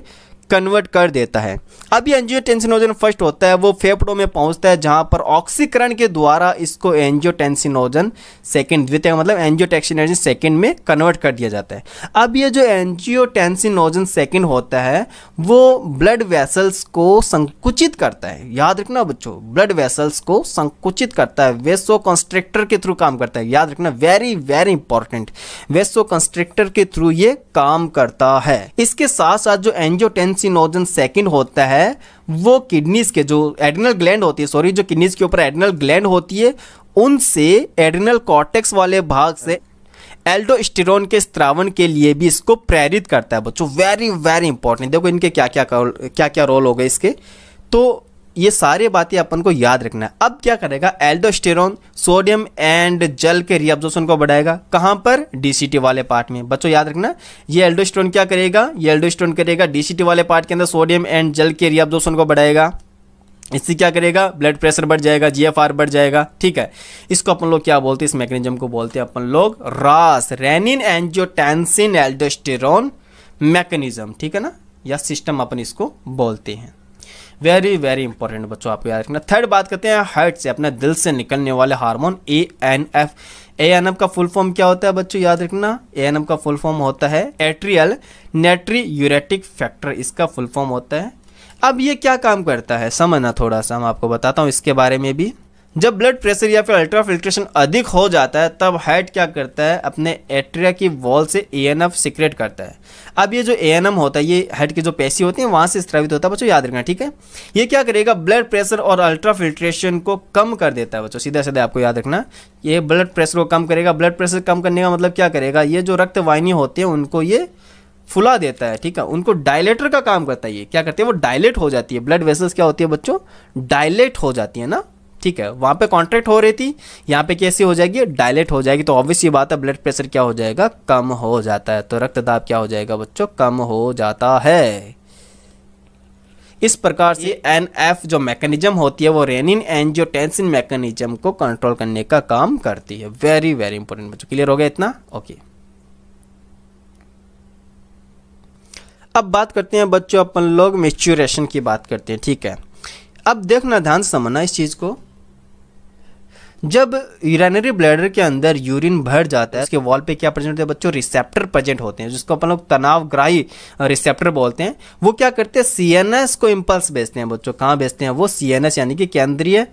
कन्वर्ट कर देता है अब ये एंजियोटेंसिनोजन फर्स्ट होता है वो फेफड़ों में पहुंचता है जहां पर ऑक्सीकरण के द्वारा इसको एंजियोटेंसिनोजन सेकेंड द्वितीय मतलब एंजियोटेक्सिनोजन सेकेंड में कन्वर्ट कर दिया जाता है अब ये जो एंजियोटेंसिनोजन सेकेंड होता है वो ब्लड वेसल्स को संकुचित करता है याद रखना बच्चों ब्लड वेसल्स को संकुचित करता है वेसो कंस्ट्रक्टर के थ्रू काम करता है याद रखना very very important vasoconstrictor के थ्रू ये काम करता है इसके साथ साथ जो एंजियोटेंस एडेनसिनोजन सेकंड होता है वो किडनीज के जो एड्रिनल ग्लैंड होती है सॉरी जो किडनीज के ऊपर एडनल ग्लैंड होती है उनसे एडिनल कॉटेक्स वाले भाग से एल्डोस्टिरोन के स्त्रावण के लिए भी इसको प्रेरित करता है बच्चों वेरी वेरी इंपॉर्टेंट देखो इनके क्या क्या क्या क्या रोल हो गए इसके तो ये सारी बातें अपन को याद रखना है अब क्या करेगा एल्डोस्टेरोन सोडियम एंड जल के रिएब्जॉर्प्शन को बढ़ाएगा कहाँ पर डीसीटी वाले पार्ट में बच्चों याद रखना ये एल्डोस्टेरोन क्या करेगा ये एल्डोस्टेरोन करेगा डीसीटी वाले पार्ट के अंदर सोडियम एंड जल के रिएब्जॉर्प्शन को बढ़ाएगा इससे क्या करेगा ब्लड प्रेशर बढ़ जाएगा जीएफआर बढ़ जाएगा ठीक है इसको अपन लोग क्या बोलते हैं इस मैकेनिज्म को बोलते हैं अपन लोग रास रेनिन एंजियोटेंसिन एल्डोस्टेरोन मैकेनिज्म ठीक है ना या सिस्टम अपन इसको बोलते हैं वेरी वेरी इंपॉर्टेंट बच्चों आपको याद रखना थर्ड बात करते हैं हार्ट से अपने दिल से निकलने वाले hormone A N F A N F का फुल फॉर्म क्या होता है बच्चों याद रखना ए एन एफ का फुल फॉर्म होता है एट्रियल नेट्री यूरेटिक फैक्टर इसका फुल फॉर्म होता है अब ये क्या काम करता है समझना थोड़ा सा मैं आपको बताता हूँ इसके बारे में भी जब ब्लड प्रेशर या फिर अल्ट्रा फिल्ट्रेशन अधिक हो जाता है तब हार्ट क्या करता है अपने एट्रिया की वॉल से ए एन एफ सिक्रेट करता है अब ये जो ए एन एम होता है ये हार्ट की जो पेशी होती है वहाँ से स्त्रावित होता है बच्चों याद रखना ठीक है ये क्या करेगा ब्लड प्रेशर और अल्ट्रा फिल्ट्रेशन को कम कर देता है बच्चों सीधा सीधा आपको याद रखना ये ब्लड प्रेशर को कम करेगा ब्लड प्रेशर कम करने का मतलब क्या करेगा ये जो रक्त वाहिनी होती है उनको ये फुला देता है ठीक है उनको डायलेटर का काम करता है ये क्या करते हैं वो डायलेट हो जाती है ब्लड वेसल्स क्या होती है बच्चों डायलेट हो जाती है ना ठीक है वहाँ पे कॉन्ट्रैक्ट हो रही थी यहाँ पे कैसी हो जाएगी डायलेट हो जाएगी तो ऑब्वियस ये बात है ब्लड प्रेशर क्या हो जाएगा कम हो जाता है तो रक्तदाब क्या हो जाएगा बच्चों कम हो जाता है इस प्रकार से एन एफ जो मैकेनिज्म होती है वो रेनिन एनजियोटेंसिन मैकेनिज्म को कंट्रोल करने का काम करती है वेरी वेरी इंपॉर्टेंट बच्चों क्लियर हो गया इतना ओके okay. अब बात करते हैं बच्चों अपन लोग मेच्योरेशन की बात करते हैं ठीक है अब देखना ध्यान समझना इस चीज़ को जब यूरिनरी ब्लैडर के अंदर यूरिन भर जाता है उसके वॉल पे क्या प्रेजेंट होते हैं बच्चों रिसेप्टर प्रेजेंट होते हैं जिसको अपन लोग तनाव ग्राही रिसेप्टर बोलते हैं वो क्या करते हैं सी को इम्पल्स भेजते हैं बच्चों कहाँ भेजते हैं वो सी यानी कि केंद्रीय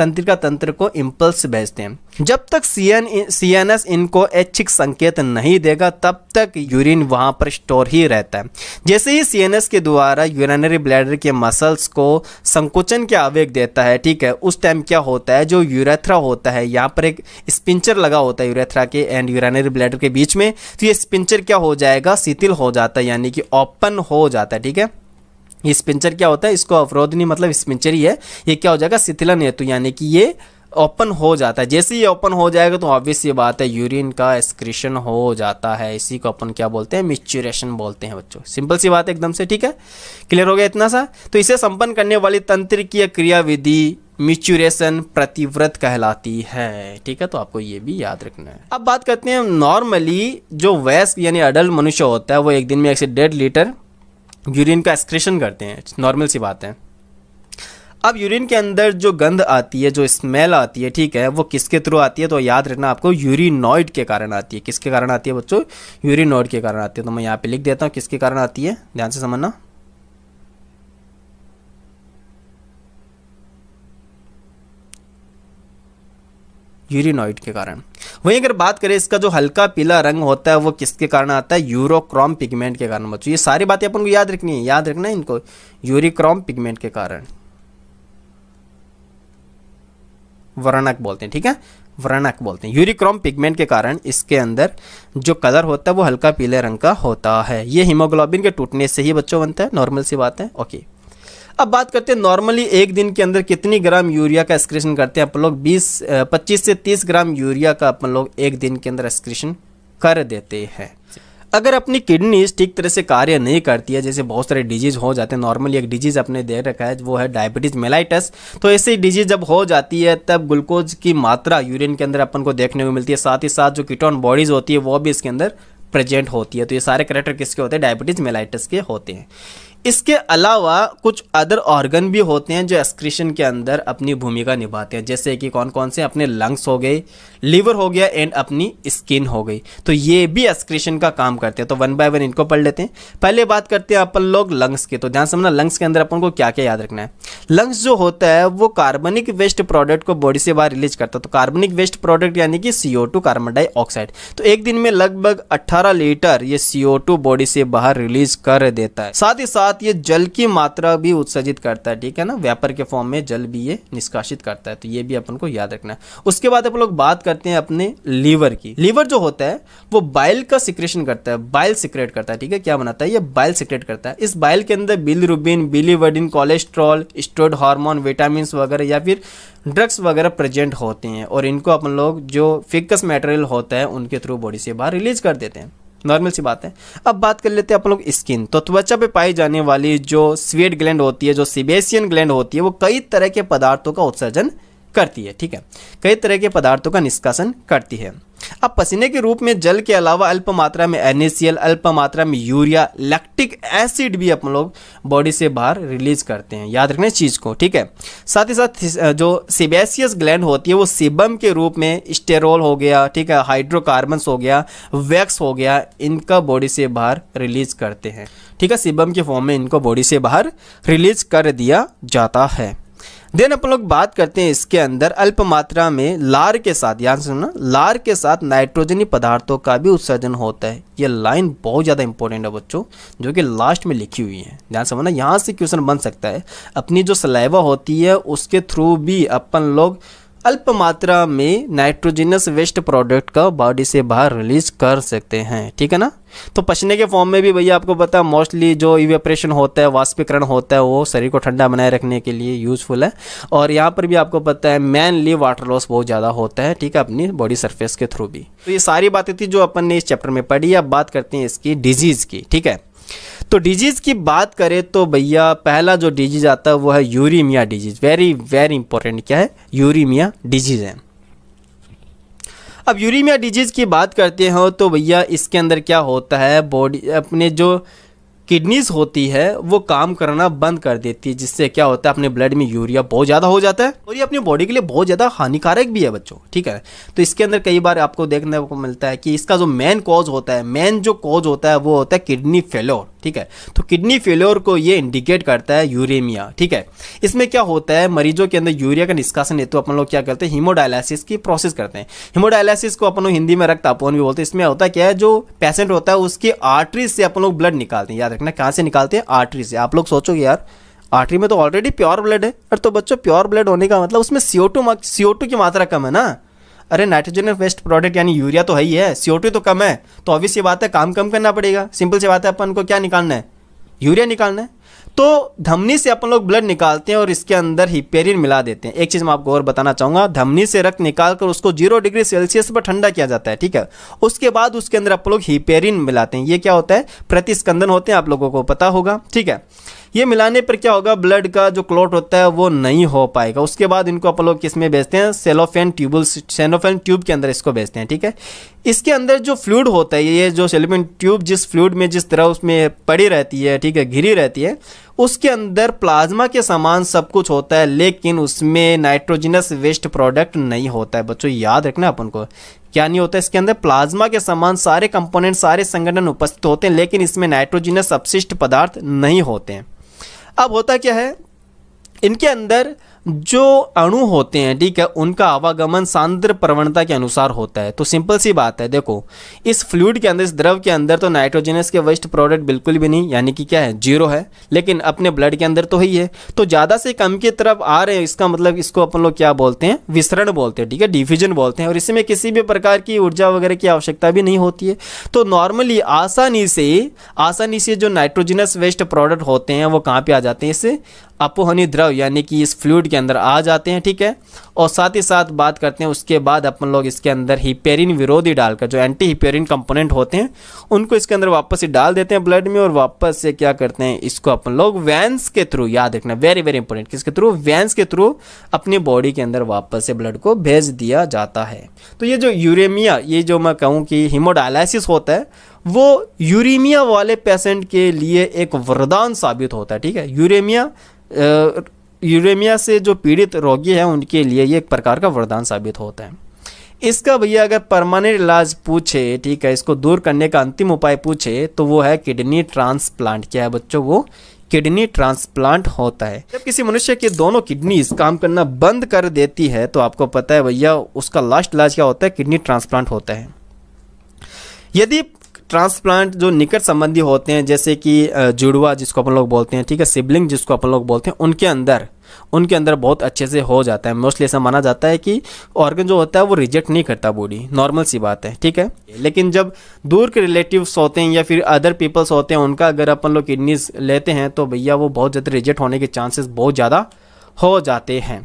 तंत्रिका तंत्र को इम्पल्स भेजते हैं जब तक सीएन सीएनएस इनको ऐच्छिक संकेत नहीं देगा तब तक यूरिन वहाँ पर स्टोर ही रहता है जैसे ही सीएनएस के द्वारा यूरिनरी ब्लैडर के मसल्स को संकुचन के आवेग देता है ठीक है उस टाइम क्या होता है जो यूरेथ्रा होता है यहाँ पर एक स्पिंचर लगा होता है यूरेथ्रा के एंड यूरिनरी ब्लैडर के बीच में तो ये स्पिंचर क्या हो जाएगा शिथिल हो जाता है यानी कि ओपन हो जाता है ठीक है ये स्पिंचर क्या होता है इसको अवरोधनी मतलब स्पिंचर ही है ये क्या हो जाएगा शिथिलन हेतु यानी कि ये ओपन हो जाता है जैसे ही ओपन हो जाएगा तो ऑब्वियस ये बात है यूरिन का एक्सक्रीशन हो जाता है इसी को अपन क्या बोलते हैं मिच्यूरेशन बोलते हैं बच्चों सिंपल सी बात है एकदम से ठीक है क्लियर हो गया इतना सा तो इसे संपन्न करने वाली तंत्र की क्रियाविधि मिच्यूरेशन प्रतिव्रत कहलाती है ठीक है तो आपको ये भी याद रखना है अब बात करते हैं नॉर्मली जो वयस्क यानी अडल्ट मनुष्य होता है वो एक दिन में एक से डेढ़ लीटर यूरिन का एक्सक्रेशन करते हैं नॉर्मल सी बात है अब यूरिन के अंदर जो गंध आती है जो स्मेल आती है ठीक है वो किसके थ्रू आती है तो याद रखना आपको यूरिनॉइड के कारण आती है किसके कारण आती है बच्चों यूरिनॉइड के कारण आती है तो मैं यहाँ पे लिख देता हूँ किसके कारण आती है ध्यान से समझना यूरिनॉइड के कारण वहीं अगर बात करें इसका जो हल्का पीला रंग होता है वो किसके कारण आता है यूरोक्रॉम पिगमेंट के कारण बच्चों ये सारी बातें अपन को याद रखनी है याद रखना है इनको यूरिक्रॉम पिगमेंट के कारण वर्णक बोलते हैं ठीक है वर्णक बोलते हैं यूरिक्रॉम पिगमेंट के कारण इसके अंदर जो कलर होता है वो हल्का पीले रंग का होता है ये हीमोग्लोबिन के टूटने से ही बच्चों बनता है नॉर्मल सी बात है ओके अब बात करते हैं नॉर्मली एक दिन के अंदर कितनी ग्राम यूरिया का एक्सक्रेशन करते हैं अपन लोग 20 25 से 30 ग्राम यूरिया का अपन लोग एक दिन के अंदर एक्सक्रेशन कर देते हैं अगर अपनी किडनीज ठीक तरह से कार्य नहीं करती है जैसे बहुत सारे डिजीज हो जाते हैं नॉर्मली एक डिजीज अपने दे रखा है वो है डायबिटीज मेलाइटस तो ऐसी डिजीज जब हो जाती है तब ग्लूकोज की मात्रा यूरिन के अंदर अपन को देखने को मिलती है साथ ही साथ जो किटोन बॉडीज होती है वो भी इसके अंदर प्रेजेंट होती है तो ये सारे करेक्टर किसके होते हैं डायबिटीज मेलाइटस के होते हैं इसके अलावा कुछ अदर ऑर्गन भी होते हैं जो एक्सक्रीशन के अंदर अपनी भूमिका निभाते हैं जैसे कि कौन कौन से अपने लंग्स हो गए लीवर हो गया एंड अपनी स्किन हो गई तो ये भी एक्सक्रीशन का काम करते हैं तो वन बाय वन इनको पढ़ लेते हैं पहले बात करते हैं अपन लोग लंग्स की तो ध्यान समझना लंग्स के अंदर अपन को क्या क्या याद रखना है लंग्स जो होता है वो कार्बनिक वेस्ट प्रोडक्ट को बॉडी से बाहर रिलीज करता है तो कार्बनिक वेस्ट प्रोडक्ट यानी कि सी कार्बन डाइऑक्साइड तो एक दिन में लगभग अट्ठारह लीटर ये सी बॉडी से बाहर रिलीज कर देता है साथ ही साथ साथ ये जल की मात्रा भी उत्सर्जित करता है ठीक है ना व्यापर के फॉर्म में जल भी ये निष्कासित करता है तो ये भी अपन को याद रखना है उसके बाद आप लोग बात करते हैं अपने लीवर की लीवर जो होता है वो बाइल का सिक्रेशन करता है बाइल सिक्रेट करता है ठीक है क्या बनाता है ये बाइल सिक्रेट करता है इस बाइल के अंदर bilirubin biliverdin cholesterol stored hormone vitamin वगैरह या फिर ड्रग्स वगैरह प्रेजेंट होते हैं और इनको अपन लोग जो फिकस मटेरियल होता है उनके थ्रू बॉडी से बाहर रिलीज कर देते हैं नॉर्मल सी बात है अब बात कर लेते हैं अपन लोग स्किन तो त्वचा पे पाई जाने वाली जो स्वेट ग्लैंड होती है जो सिबेसियन ग्लैंड होती है वो कई तरह के पदार्थों का उत्सर्जन करती है ठीक है कई तरह के पदार्थों का निष्कासन करती है अब पसीने के रूप में जल के अलावा अल्प मात्रा में एन अल्प मात्रा में यूरिया लैक्टिक एसिड भी अपन लोग बॉडी से बाहर रिलीज करते हैं याद रखना चीज़ को ठीक है साथ ही साथ जो सिबेसियस ग्लैंड होती है वो सिबम के रूप में स्टेरोल हो गया ठीक है हाइड्रोकार्बन्स हो गया वैक्स हो गया इनका बॉडी से बाहर रिलीज करते हैं ठीक है सिबम के फॉर्म में इनको बॉडी से बाहर रिलीज कर दिया जाता है देन अपन लोग बात करते हैं इसके अंदर अल्प मात्रा में लार के साथ ध्यान सुनना लार के साथ नाइट्रोजनी पदार्थों का भी उत्सर्जन होता है ये लाइन बहुत ज़्यादा इंपॉर्टेंट है बच्चों जो कि लास्ट में लिखी हुई है ध्यान समझना यहाँ से क्वेश्चन बन सकता है अपनी जो सलाइवा होती है उसके थ्रू भी अपन लोग अल्प मात्रा में नाइट्रोजिनस वेस्ट प्रोडक्ट का बॉडी से बाहर रिलीज कर सकते हैं ठीक है ना तो पसीने के फॉर्म में भी भैया आपको पता है मोस्टली जो इवेपरेशन होता है वाष्पीकरण होता है वो शरीर को ठंडा बनाए रखने के लिए यूज़फुल है और यहाँ पर भी आपको पता है मैनली वाटर लॉस बहुत ज़्यादा होता है ठीक है अपनी बॉडी सर्फेस के थ्रू भी तो ये सारी बातें थी जो अपन ने इस चैप्टर में पढ़ी अब बात करते हैं इसकी डिजीज़ की ठीक है तो डिजीज़ की बात करें तो भैया पहला जो डिजीज़ आता है वो है uremia disease very very important क्या है यूरीमिया डिजीज़ है अब यूरीमिया डिजीज़ की बात करते हो तो भैया इसके अंदर क्या होता है बॉडी अपने जो किडनीज होती है वो काम करना बंद कर देती है जिससे क्या होता है अपने ब्लड में यूरिया बहुत ज़्यादा हो जाता है और ये अपनी बॉडी के लिए बहुत ज़्यादा हानिकारक भी है बच्चों ठीक है तो इसके अंदर कई बार आपको देखने को मिलता है कि इसका जो मेन कॉज होता है मेन जो कॉज होता है वो होता है किडनी फेलोर ठीक है तो किडनी फेलोर को ये इंडिकेट करता है यूरेमिया ठीक है इसमें क्या होता है मरीजों के अंदर यूरिया का निष्कासन हेतु अपन लोग क्या करते हैं हीमोडायलिसिस की प्रोसेस करते हैं हीमोडायलिसिस को अपन लोग हिंदी में रक्त अपन भी बोलते हैं इसमें होता है क्या है जो पेशेंट होता है उसकी आर्टरीज से अपन लोग ब्लड निकालते हैं याद रखना कहाँ से निकालते हैं आर्टरी से आप लोग सोचोगे यार आर्टरी में तो ऑलरेडी प्योर ब्लड है अरे तो बच्चों प्योर ब्लड होने का मतलब उसमें सीओ टू सीओ टू की मात्रा कम है ना अरे नाइट्रोजन वेस्ट प्रोडक्ट यानी यूरिया तो है ही है सीओ टू तो कम है तो ऑब्वियस ये बात है काम कम करना पड़ेगा सिंपल सी बात है अपन को क्या निकालना है यूरिया निकालना है तो धमनी से अपन लोग ब्लड निकालते हैं और इसके अंदर हिपेरिन मिला देते हैं एक चीज़ मैं आपको और बताना चाहूँगा धमनी से रक्त निकाल कर उसको जीरो डिग्री सेल्सियस पर ठंडा किया जाता है ठीक है उसके बाद उसके अंदर आप लोग हिपेरिन मिलाते हैं ये क्या होता है प्रतिस्कंदन होते हैं आप लोगों को पता होगा ठीक है ये मिलाने पर क्या होगा ब्लड का जो क्लॉट होता है वो नहीं हो पाएगा उसके बाद इनको अपन लोग किस में भेजते हैं सेलोफेन ट्यूबल्स सेलोफेन ट्यूब के अंदर इसको भेजते हैं ठीक है इसके अंदर जो फ्लूड होता है ये जो सेलोफेन ट्यूब जिस फ्लूड में जिस तरह उसमें पड़ी रहती है ठीक है घिरी रहती है उसके अंदर प्लाज्मा के समान सब कुछ होता है लेकिन उसमें नाइट्रोजिनस वेस्ट प्रोडक्ट नहीं होता है बच्चों याद रखना अपन को क्या नहीं होता इसके अंदर प्लाज्मा के समान सारे कंपोनेंट सारे संगठन उपस्थित होते हैं लेकिन इसमें नाइट्रोजिनस अपशिष्ट पदार्थ नहीं होते हैं अब होता क्या है इनके अंदर जो अणु होते हैं ठीक है उनका आवागमन सांद्र प्रवणता के अनुसार होता है तो सिंपल सी बात है देखो इस फ्लूड के अंदर इस द्रव के अंदर तो नाइट्रोजनस के वेस्ट प्रोडक्ट बिल्कुल भी नहीं यानी कि क्या है जीरो है लेकिन अपने ब्लड के अंदर तो ही है तो ज़्यादा से कम की तरफ आ रहे हैं इसका मतलब इसको अपन लोग क्या बोलते हैं विसरण बोलते हैं ठीक है डिफ्यूजन बोलते हैं और इसमें किसी भी प्रकार की ऊर्जा वगैरह की आवश्यकता भी नहीं होती है तो नॉर्मली आसानी से आसानी से जो नाइट्रोजनस वेस्ट प्रोडक्ट होते हैं वो कहाँ पर आ जाते हैं इस अपोहनी द्रव यानी कि इस फ्लूड के अंदर आ जाते हैं ठीक है और साथ ही साथ बात करते हैं उसके बाद अपन लोग इसके अंदर हिपेरिन विरोधी डालकर जो एंटी हिपेरिन कंपोनेंट होते हैं उनको इसके अंदर वापस से डाल देते हैं ब्लड में और वापस से क्या करते हैं इसको अपन लोग वैंस के थ्रू याद रखना वेरी वेरी इंपॉर्टेंट किसके थ्रू वैंस के थ्रू अपनी बॉडी के अंदर वापस से ब्लड को भेज दिया जाता है तो ये जो यूरेमिया ये जो मैं कहूँ कि हीमोडायलिसिस होता है वो यूरेमिया वाले पेशेंट के लिए एक वरदान साबित होता है ठीक है यूरेमिया यूरेमिया से जो पीड़ित रोगी हैं उनके लिए ये एक प्रकार का वरदान साबित होता है इसका भैया अगर परमानेंट इलाज पूछे ठीक है इसको दूर करने का अंतिम उपाय पूछे तो वो है किडनी ट्रांसप्लांट क्या है बच्चों वो किडनी ट्रांसप्लांट होता है जब किसी मनुष्य के दोनों किडनीज काम करना बंद कर देती है तो आपको पता है भैया उसका लास्ट इलाज क्या होता है किडनी ट्रांसप्लांट होता है यदि ट्रांसप्लांट जो निकट संबंधी होते हैं जैसे कि जुड़वा जिसको अपन लोग बोलते हैं ठीक है सिबलिंग जिसको अपन लोग बोलते हैं उनके अंदर उनके अंदर बहुत अच्छे से हो जाता है मोस्टली ऐसा माना जाता है कि ऑर्गन जो होता है वो रिजेक्ट नहीं करता बॉडी नॉर्मल सी बात है ठीक है लेकिन जब दूर के रिलेटिव्स होते हैं या फिर अदर पीपल्स होते हैं उनका अगर अपन लोग किडनीज लेते हैं तो भैया वो बहुत ज़्यादा रिजेक्ट होने के चांसेस बहुत ज़्यादा हो जाते हैं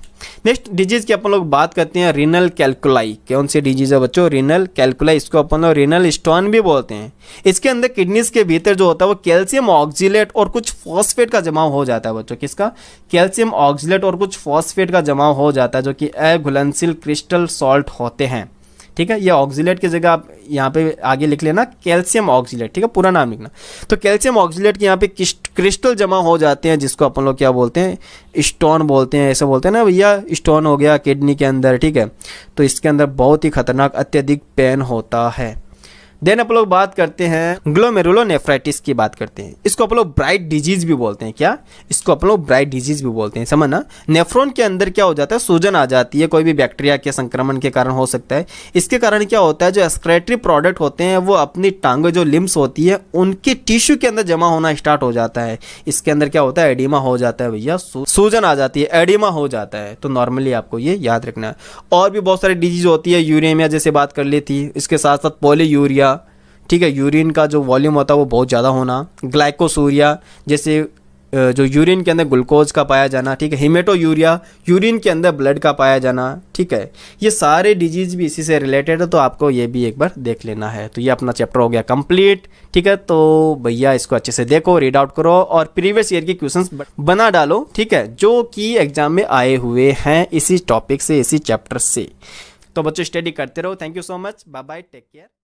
नेक्स्ट डिजीज़ की अपन लोग बात करते हैं रिनल कैलकुलाई कौन सी डिजीज़ है बच्चों रिनल कैलकुलाई इसको अपन लोग रिनल स्टोन भी बोलते हैं इसके अंदर किडनीज के भीतर जो होता है वो कैल्शियम ऑक्जिलेट और कुछ फॉस्फेट का जमाव हो जाता है बच्चों किसका कैल्शियम ऑक्जिलेट और कुछ फॉस्फेट का जमाव हो जाता है जो कि अघुलनशील क्रिस्टल सॉल्ट होते हैं ठीक है ये ऑक्सीट की जगह आप यहाँ पे आगे लिख लेना कैल्शियम ऑक्सीट ठीक है पूरा नाम लिखना तो कैल्शियम ऑक्सीट के यहाँ पे क्रिस्टल जमा हो जाते हैं जिसको अपन लोग क्या बोलते हैं स्टोन बोलते हैं ऐसा बोलते हैं ना भैया स्टोन हो गया किडनी के अंदर ठीक है तो इसके अंदर बहुत ही खतरनाक अत्यधिक पेन होता है देन आप लोग बात करते हैं नेफ्राइटिस की बात करते हैं इसको आप लोग ब्राइट डिजीज भी बोलते हैं क्या इसको आप लोग ब्राइट डिजीज भी बोलते हैं समझना नेफ्रोन के अंदर क्या हो जाता है सूजन आ जाती है कोई भी बैक्टीरिया के संक्रमण के कारण हो सकता है इसके कारण क्या होता है जो एक्सक्रेटरी प्रोडक्ट होते हैं वो अपनी टांग जो लिम्स होती है उनके टिश्यू के अंदर जमा होना स्टार्ट हो जाता है इसके अंदर क्या होता है एडिमा हो जाता है भैया सूजन आ जाती है एडिमा हो जाता है तो नॉर्मली आपको ये याद रखना है और भी बहुत सारी डिजीज होती है यूरेमिया जैसे बात कर ली थी इसके साथ साथ पोली यूरिया ठीक है यूरिन का जो वॉल्यूम होता है वो बहुत ज़्यादा होना ग्लाइकोसूरिया जैसे जो यूरिन के अंदर ग्लूकोज का पाया जाना ठीक है हिमेटो यूरिया यूरिन के अंदर ब्लड का पाया जाना ठीक है ये सारे डिजीज़ भी इसी से रिलेटेड है तो आपको ये भी एक बार देख लेना है तो ये अपना चैप्टर हो गया कंप्लीट ठीक है तो भैया इसको अच्छे से देखो रीड आउट करो और प्रीवियस ईयर के क्वेश्चन बना डालो ठीक है जो कि एग्जाम में आए हुए हैं इसी टॉपिक से इसी चैप्टर से तो बच्चों स्टडी करते रहो thank you so much bye bye take care